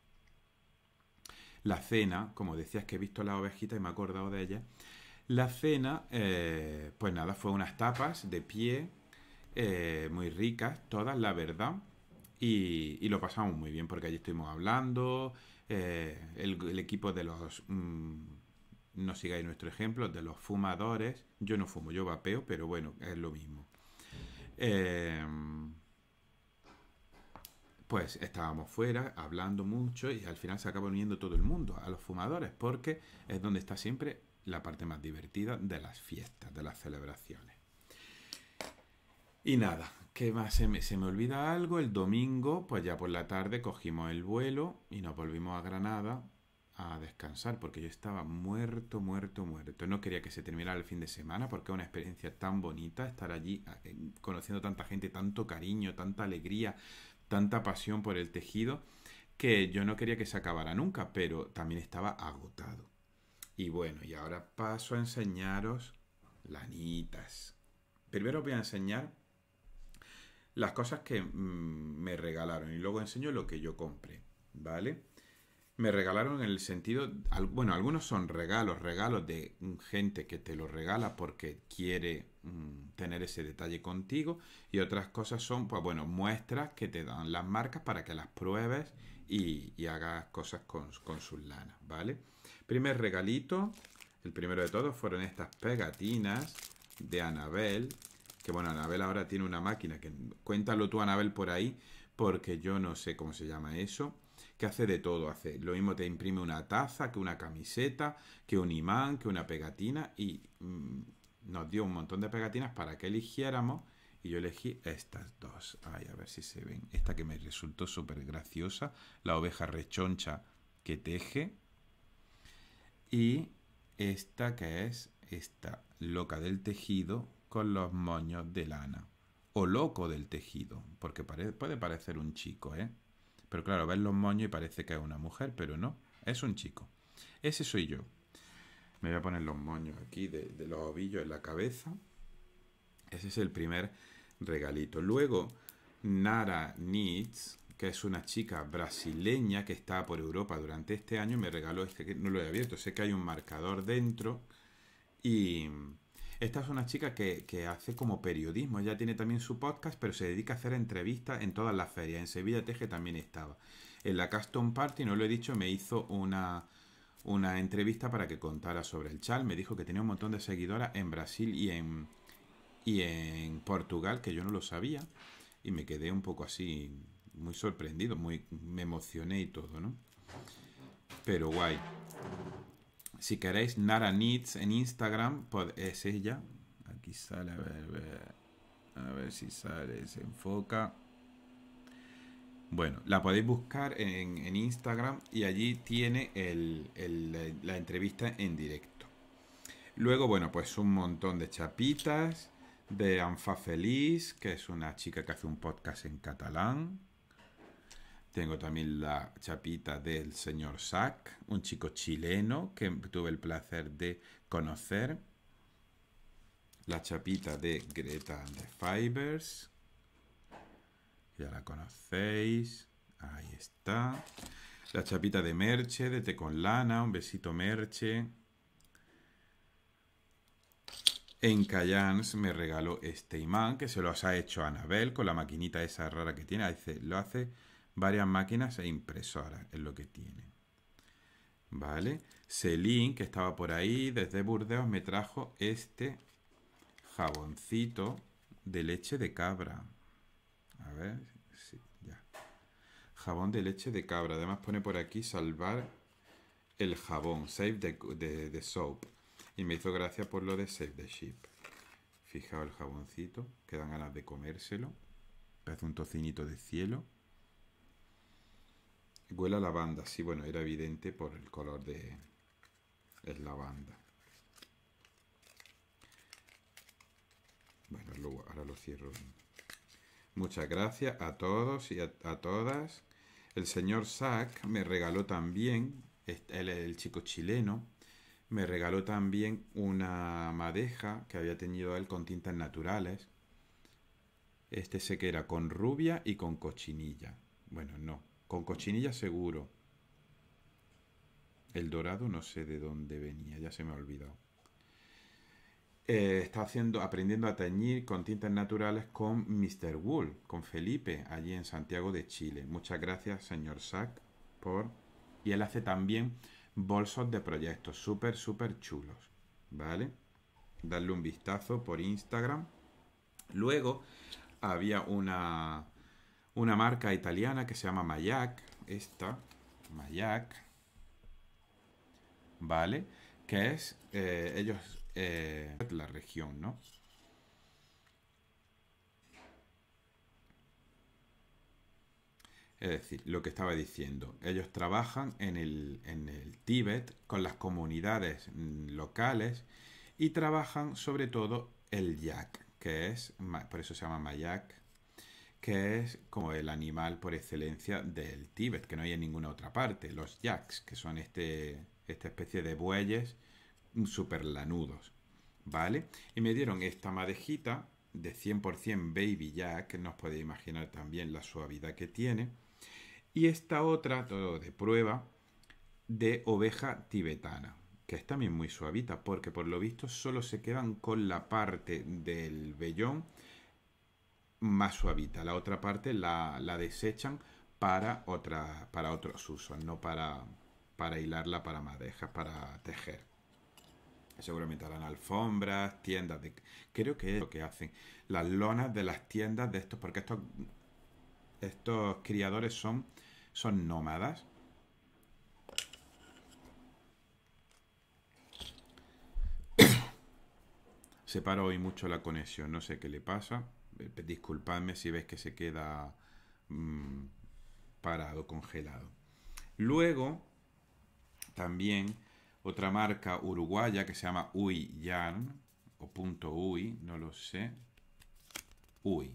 La cena, como decías que he visto la ovejita y me he acordado de ella. La cena, eh, pues nada, fue unas tapas de pie eh, muy ricas, todas, la verdad. Y, lo pasamos muy bien porque allí estuvimos hablando, eh, el, equipo de los... Mm, no sigáis nuestro ejemplo, de los fumadores. Yo no fumo, yo vapeo, pero bueno, es lo mismo. Em, pues estábamos fuera hablando mucho y al final se acaba uniendo todo el mundo a los fumadores porque es donde está siempre la parte más divertida de las fiestas, de las celebraciones. Y nada, ¿qué más? Se me, olvida algo. El domingo, pues ya por la tarde, cogimos el vuelo y nos volvimos a Granada a descansar porque yo estaba muerto, muerto, muerto. No quería que se terminara el fin de semana porque es una experiencia tan bonita estar allí eh, conociendo tanta gente, tanto cariño, tanta alegría, tanta pasión por el tejido que yo no quería que se acabara nunca, pero también estaba agotado. Y bueno, y ahora paso a enseñaros lanitas. Primero os voy a enseñar las cosas que mm, me regalaron y luego enseño lo que yo compré, ¿vale? Me regalaron en el sentido, bueno, algunos son regalos, regalos de gente que te lo regala porque quiere mm, tener ese detalle contigo y otras cosas son, pues bueno, muestras que te dan las marcas para que las pruebes y, hagas cosas con, con sus lanas, ¿vale? Primer regalito, el primero de todos fueron estas pegatinas de Anabel que bueno, Anabel ahora tiene una máquina, que cuéntalo tú, Anabel, por ahí, porque yo no sé cómo se llama eso, que hace de todo, hace lo mismo te imprime una taza, que una camiseta, que un imán, que una pegatina, y mm, nos dio un montón de pegatinas para que eligiéramos, y yo elegí estas dos. a ver si se ven. Esta que me resultó súper graciosa, la oveja rechoncha que teje, y esta que es esta loca del tejido con los moños de lana. O loco del tejido, porque puede parecer un chico, ¿eh? Pero claro, ves los moños y parece que es una mujer, pero no, es un chico. Ese soy yo. Me voy a poner los moños aquí de, los ovillos en la cabeza. Ese es el primer regalito. Luego, Nara Needs, que es una chica brasileña que está por Europa durante este año, me regaló este que no lo he abierto. Sé que hay un marcador dentro y esta es una chica que, hace como periodismo, ella tiene también su podcast, pero se dedica a hacer entrevistas en todas las ferias. En Sevilla Teje también estaba. En la Caston Party, no lo he dicho, me hizo una, una entrevista para que contara sobre el chal. Me dijo que tenía un montón de seguidoras en Brasil y en, y en Portugal, que yo no lo sabía. Y me quedé un poco así, muy sorprendido, muy, me emocioné y todo, ¿no? Pero guay. Si queréis, Nara Needs en Instagram, es ella. Aquí sale, a ver, a ver, si sale, se enfoca. Bueno, la podéis buscar en, Instagram y allí tiene la entrevista en directo. Luego, bueno, pues un montón de chapitas de Anfa Feliz, que es una chica que hace un podcast en catalán. Tengo también la chapita del señor Sack, un chico chileno que tuve el placer de conocer. La chapita de Greta de Fibers. Ya la conocéis. Ahí está. La chapita de Merche, de Te con Lana. Un besito Merche. En Cayans me regaló este imán que se los ha hecho Anabel con la maquinita esa rara que tiene. lo hace varias máquinas e impresoras, es lo que tiene. ¿Vale? Celine, que estaba por ahí desde Burdeos, me trajo este jaboncito de leche de cabra. A ver, sí, ya. Jabón de leche de cabra. Además pone por aquí salvar el jabón, save the, soap. Y me hizo gracia por lo de save the ship. Fijaos el jaboncito, que dan ganas de comérselo. Parece un tocinito de cielo. Huele a lavanda, sí, bueno, era evidente por el color de es lavanda. Bueno, luego, ahora lo cierro. Muchas gracias a todos y a, todas. El señor Sack me regaló también, el, el chico chileno, me regaló también una madeja que había tenido él con tintas naturales. Este sé que era con rubia y con cochinilla. Bueno, no, con cochinilla seguro. El dorado no sé de dónde venía, ya se me ha olvidado. Eh, está haciendo, aprendiendo a teñir con tintas naturales con Mr. Wool, con Felipe, allí en Santiago de Chile. Muchas gracias, señor Sack, por... Y él hace también bolsos de proyectos súper, súper chulos, ¿vale? Darle un vistazo por Instagram. Luego había una, una marca italiana que se llama Mayak, esta, Mayak, ¿vale? Que es, eh, ellos, eh, la región, ¿no? Es decir, lo que estaba diciendo, ellos trabajan en el, en el Tíbet con las comunidades mm, locales y trabajan sobre todo el yak, que es, por eso se llama mayak, que es como el animal por excelencia del Tíbet, que no hay en ninguna otra parte, los yaks, que son este, esta especie de bueyes super lanudos, ¿vale? Y me dieron esta madejita de 100% baby yak, no os podéis imaginar también la suavidad que tiene, y esta otra, todo de prueba, de oveja tibetana, que es también muy suavita, porque por lo visto solo se quedan con la parte del vellón, más suavita La otra parte la, desechan para, otra, para otros usos, no para, para hilarla, para madejas, para tejer. Seguramente harán alfombras, tiendas de... Creo que es lo que hacen. Las lonas de las tiendas de estos, porque estos, estos criadores son, son nómadas. Separo hoy mucho la conexión, no sé qué le pasa. Eh, disculpadme si ves que se queda mm, parado, congelado. Luego, también otra marca uruguaya que se llama Uy Yarn o punto Uy, no lo sé. Uy.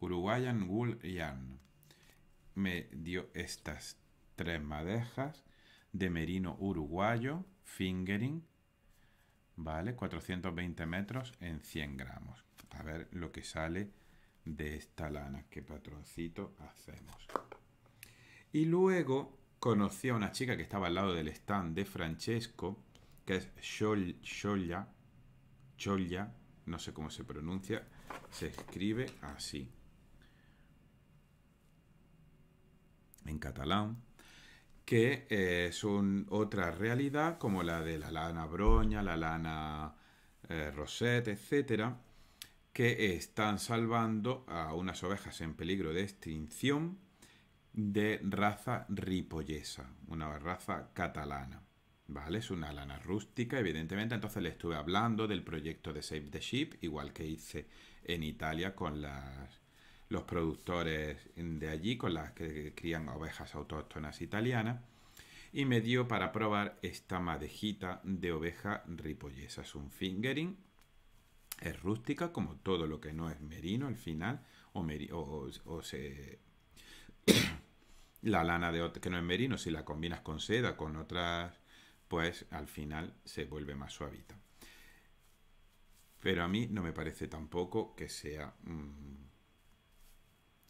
Uruguayan Wool Yarn. Me dio estas tres madejas de merino uruguayo, fingering, ¿vale? 420 metros en 100 gramos a ver lo que sale de esta lana, qué patroncito hacemos. Y luego conocí a una chica que estaba al lado del stand de Francesco, que es Cholla, Cholla, no sé cómo se pronuncia, se escribe así. En catalán, que es otra realidad como la de la lana broña, la lana eh, rosette, etcétera, que están salvando a unas ovejas en peligro de extinción de raza ripollesa, una raza catalana. ¿Vale? Es una lana rústica, evidentemente. Entonces le estuve hablando del proyecto de Save the Sheep, igual que hice en Italia con los productores de allí, con las que crían ovejas autóctonas italianas. Y me dio para probar esta madejita de oveja ripollesa. Es un fingering es rústica, como todo lo que no es merino al final, o, o, la lana de que no es merino, si la combinas con seda, con otras, pues al final se vuelve más suavita. Pero a mí no me parece tampoco que sea... Mm,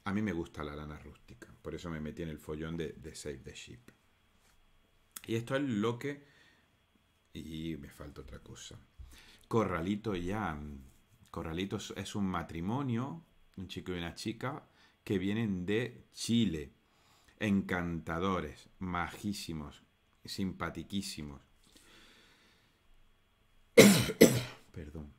a mí me gusta la lana rústica, por eso me metí en el follón de, de Save the Ship. Y esto es lo que... Y me falta otra cosa. Corralito ya. Mm, corralito es un matrimonio, un chico y una chica, que vienen de Chile. Encantadores, majísimos, simpatiquísimos. Perdón.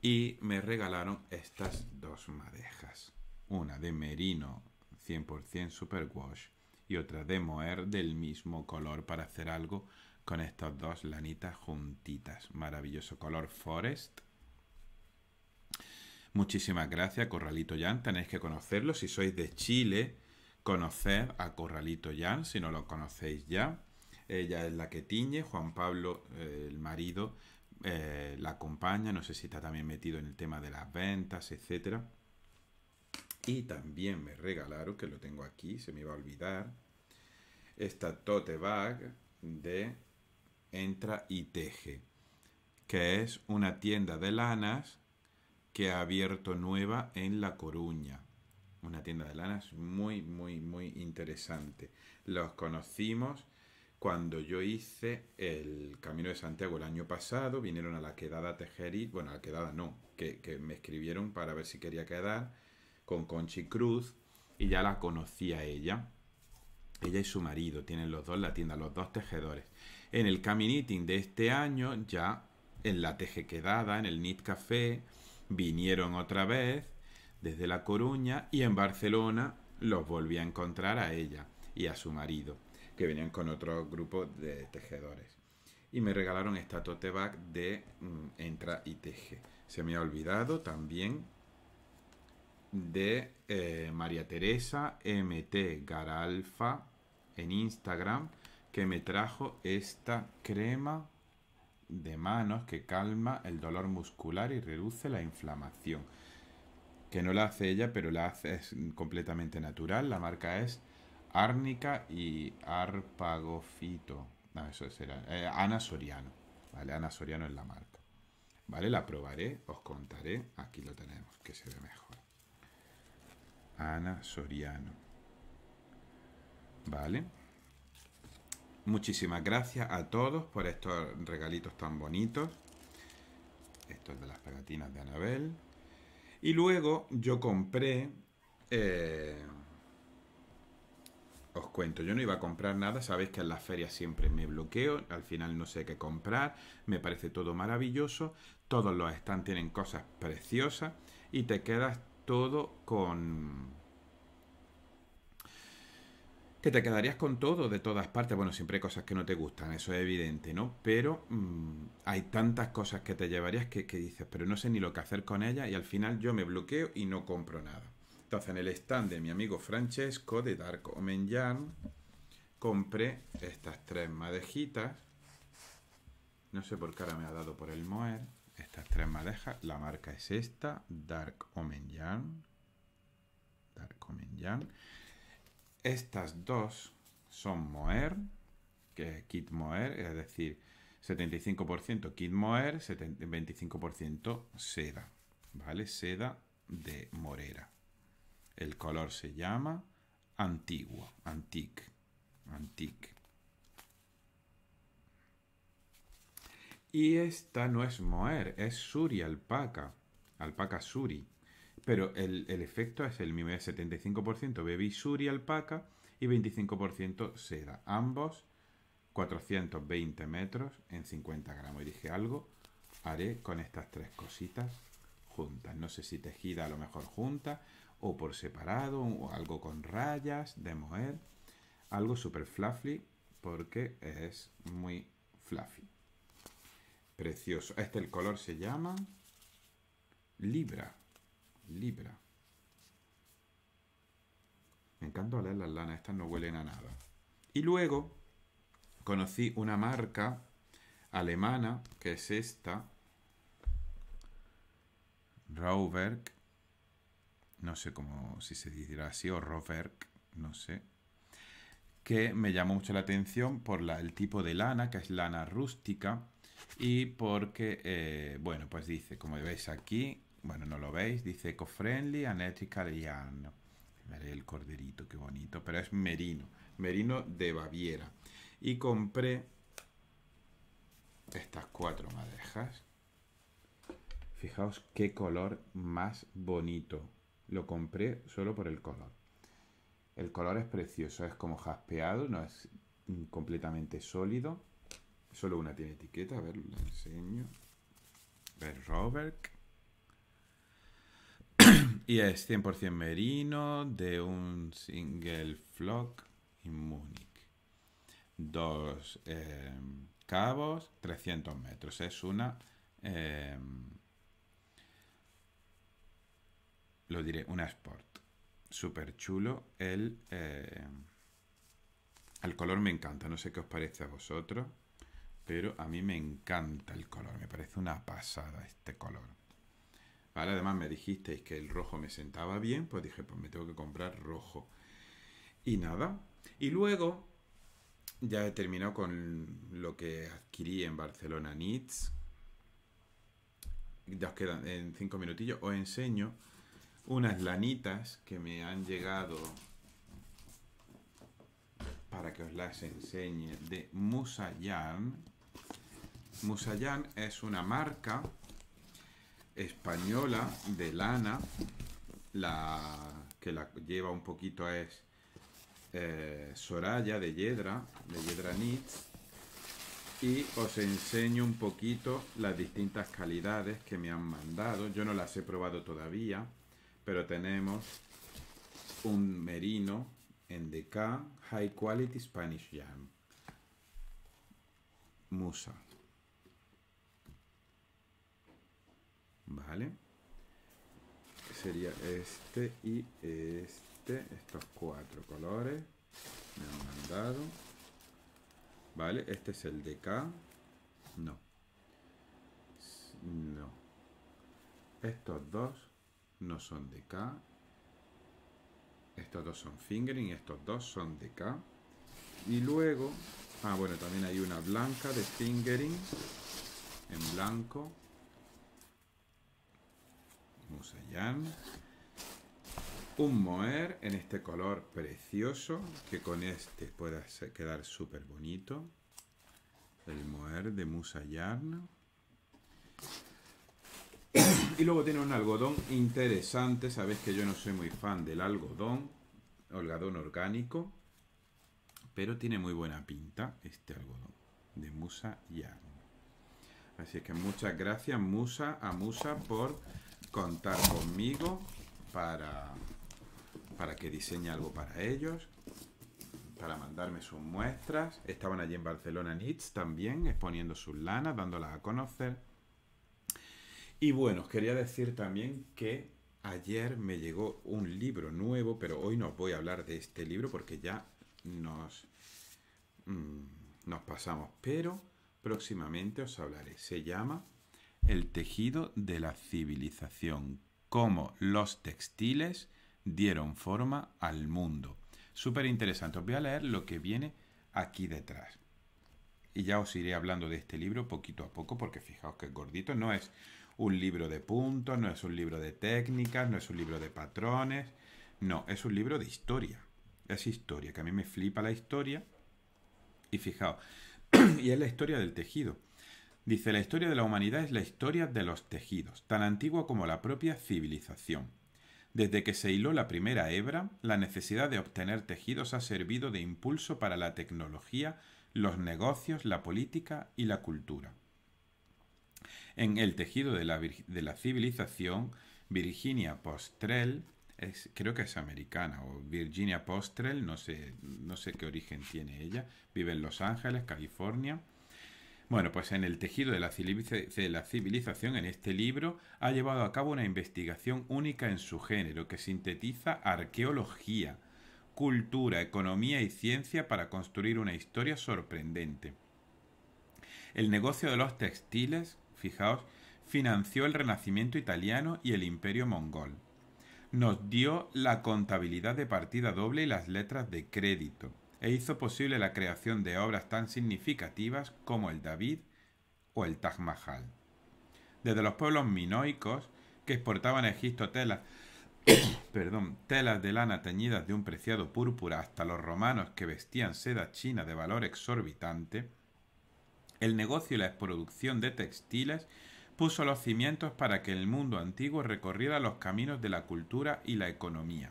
Y me regalaron estas dos madejas. Una de merino 100% superwash y otra de mohair del mismo color para hacer algo con estas dos lanitas juntitas. Maravilloso color forest. Muchísimas gracias, Corralito Jan. Tenéis que conocerlo. Si sois de Chile, conoced a Corralito Jan, si no lo conocéis ya. Ella es la que tiñe. Juan Pablo, eh, el marido, eh, la acompaña. No sé si está también metido en el tema de las ventas, etcétera. Y también me regalaron, que lo tengo aquí, se me iba a olvidar, esta tote bag de Entra y Teje, que es una tienda de lanas que ha abierto nueva en La Coruña. Una tienda de lanas muy, muy, muy interesante. Los conocimos cuando yo hice el Camino de Santiago el año pasado. Vinieron a la quedada Tejerí, bueno, a la quedada no, que, que me escribieron para ver si quería quedar con Conchi Cruz y ya la conocía ella. Ella y su marido tienen los dos la tienda, los dos tejedores. En el Caminiting de este año, ya en la quedada en el Nit Café, vinieron otra vez desde La Coruña y en Barcelona los volví a encontrar a ella y a su marido, que venían con otro grupo de tejedores. Y me regalaron esta tote bag de mm, Entra y Teje. Se me ha olvidado también de eh, María Teresa MT Garalfa en Instagram que me trajo esta crema de manos que calma el dolor muscular y reduce la inflamación. Que no la hace ella, pero la hace es completamente natural. La marca es Árnica y Arpagofito. eso será. Eh, Ana Soriano. Vale, Ana Soriano es la marca. Vale, la probaré, os contaré. Aquí lo tenemos, que se ve mejor. Ana Soriano. ¿Vale? Muchísimas gracias a todos por estos regalitos tan bonitos. Estos de las pegatinas de Anabel. Y luego yo compré... Eh, os cuento, yo no iba a comprar nada, sabéis que en las ferias siempre me bloqueo, al final no sé qué comprar, me parece todo maravilloso, todos los stands tienen cosas preciosas y te quedas todo con que te quedarías con todo de todas partes. Bueno, siempre hay cosas que no te gustan, eso es evidente, ¿no? Pero mm, hay tantas cosas que te llevarías que, dices, pero no sé ni lo que hacer con ellas y al final yo me bloqueo y no compro nada. Entonces, en el stand de mi amigo Francesco de Dark Omen Yarn, compré estas tres madejitas. No sé por qué ahora me ha dado por el moer. Estas tres madejas, la marca es esta, Dark Omen Yarn. Dark Omen Yarn. Estas dos son Moer, que es Kit Moer, es decir, 75% Kit Moer, 25% seda, ¿vale? Seda de morera. El color se llama Antigua, antique, antique. Y esta no es moer, es suri alpaca, alpaca suri. Pero el, efecto es el mismo, de 75% baby suri alpaca y 25% seda. Ambos 420 metros en 50 gramos. Y dije, algo haré con estas tres cositas juntas. No sé si tejida a lo mejor junta o por separado o algo con rayas de moher. Algo súper fluffy porque es muy fluffy. Precioso. Este el color se llama Libra. Libra. Me encanta leer las lanas, estas no huelen a nada. Y luego conocí una marca alemana, que es esta, Rauberg, no sé cómo, si se dirá así, o Rauwerk, no sé, que me llamó mucho la atención por el tipo de lana, que es lana rústica, y porque, eh, bueno, pues dice, como veis aquí, bueno, no lo veis, dice Ecofriendly, friendly and Ethical yarn. el corderito, qué bonito, pero es merino, merino de Baviera. Y compré estas cuatro madejas. Fijaos qué color más bonito. Lo compré solo por el color. El color es precioso, es como jaspeado, no es completamente sólido. Solo una tiene etiqueta, a ver, le enseño. Ver Robert. Y es 100% merino de un single flock in Múnich. Dos em, cabos, 300 metros. Es una... Em, lo diré, una Sport. Súper chulo. El, em, el color me encanta. No sé qué os parece a vosotros. Pero a mí me encanta el color. Me parece una pasada este color. Además me dijisteis que el rojo me sentaba bien, pues dije, pues me tengo que comprar rojo. Y nada. Y luego ya he terminado con lo que adquirí en Barcelona Needs. Ya os quedan en cinco minutillos. Os enseño unas lanitas que me han llegado para que os las enseñe de Musayan. Musayan es una marca española de lana, la que la lleva un poquito es eh, Soraya de Yedra, de Yedra y os enseño un poquito las distintas calidades que me han mandado. Yo no las he probado todavía, pero tenemos un merino en DK High Quality Spanish Jam. Musa. ¿Vale? Sería este y este, estos cuatro colores. Me han mandado. ¿Vale? Este es el de K. No. No. Estos dos no son de K. Estos dos son fingering, estos dos son de K. Y luego, ah bueno, también hay una blanca de fingering en blanco Musayan. Un moer en este color precioso, que con este pueda quedar súper bonito. El moer de Musayan. y luego tiene un algodón interesante, sabéis que yo no soy muy fan del algodón, algodón orgánico, pero tiene muy buena pinta este algodón de Musa Yarn. Así que muchas gracias Musa a Musa por contar conmigo para, que diseñe algo para ellos, para mandarme sus muestras. Estaban allí en Barcelona Nits también, exponiendo sus lanas, dándolas a conocer. Y bueno, os quería decir también que ayer me llegó un libro nuevo, pero hoy no os voy a hablar de este libro porque ya nos, mm, nos pasamos. Pero próximamente os hablaré. Se llama el tejido de la civilización, cómo los textiles dieron forma al mundo. Súper interesante. Os voy a leer lo que viene aquí detrás. Y ya os iré hablando de este libro poquito a poco, porque fijaos que es gordito. No es un libro de puntos, no es un libro de técnicas, no es un libro de patrones. No, es un libro de historia. Es historia, que a mí me flipa la historia. Y fijaos, y es la historia del tejido. Dice, la historia de la humanidad es la historia de los tejidos, tan antigua como la propia civilización. Desde que se hiló la primera hebra, la necesidad de obtener tejidos ha servido de impulso para la tecnología, los negocios, la política y la cultura. En El tejido de la, civilización, Virginia Postrel, creo que es americana, o Virginia Postrel, sé, no sé qué origen tiene ella, vive en Los Ángeles, California, bueno, pues en el tejido de la, civilización, en este libro, ha llevado a cabo una investigación única en su género que sintetiza arqueología, cultura, economía y ciencia para construir una historia sorprendente. El negocio de los textiles, fijaos, financió el Renacimiento italiano y el Imperio mongol. Nos dio la contabilidad de partida doble y las letras de crédito e hizo posible la creación de obras tan significativas como el David o el Taj Mahal. Desde los pueblos minoicos, que exportaban a Egipto telas, perdón, telas de lana teñidas de un preciado púrpura hasta los romanos que vestían seda china de valor exorbitante, el negocio y la producción de textiles puso los cimientos para que el mundo antiguo recorriera los caminos de la cultura y la economía.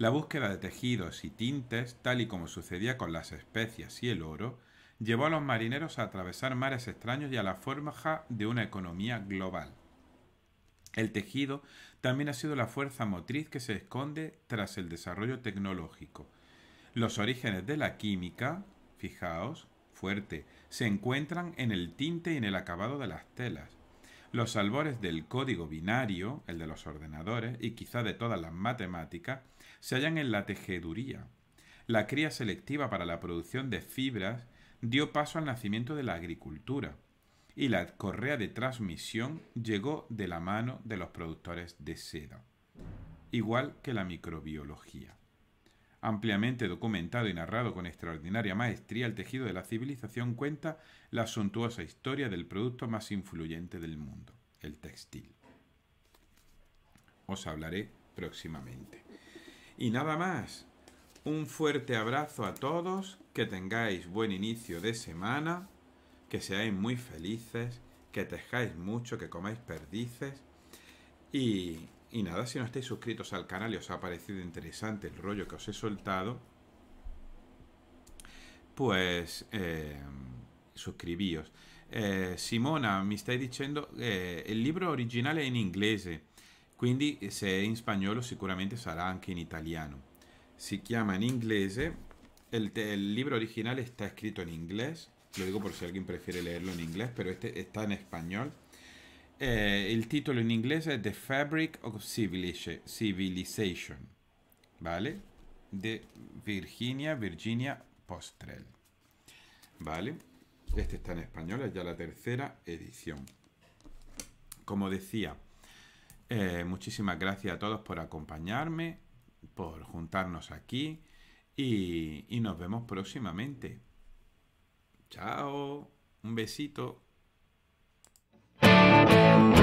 La búsqueda de tejidos y tintes, tal y como sucedía con las especias y el oro, llevó a los marineros a atravesar mares extraños y a la forja de una economía global. El tejido también ha sido la fuerza motriz que se esconde tras el desarrollo tecnológico. Los orígenes de la química, fijaos, fuerte, se encuentran en el tinte y en el acabado de las telas. Los albores del código binario, el de los ordenadores y quizá de todas las matemáticas, se hallan en la tejeduría. La cría selectiva para la producción de fibras dio paso al nacimiento de la agricultura y la correa de transmisión llegó de la mano de los productores de seda, igual que la microbiología. Ampliamente documentado y narrado con extraordinaria maestría, el tejido de la civilización cuenta la suntuosa historia del producto más influyente del mundo, el textil. Os hablaré próximamente. Y nada más. Un fuerte abrazo a todos, que tengáis buen inicio de semana, que seáis muy felices, que tejáis mucho, que comáis perdices y y nada, si no estáis suscritos al canal y os ha parecido interesante el rollo que os he soltado, pues eh, suscribíos. Eh, Simona, me estáis diciendo que eh, el libro original es in inglés. quindi se è in español, seguramente será anche in italiano. Si llama llama inglés. el, el libro original está escrito en inglés, lo digo por si alguien prefiere leerlo en inglés, pero este está en español. Eh, el título en inglés es The Fabric of Civilization, vale? De Virginia, Virginia Postrel, vale? Este está en español, es ya la tercera edición. Como decía, eh, muchísimas gracias a todos por acompañarme, por juntarnos aquí y, y nos vemos próximamente. Chao, un besito. Música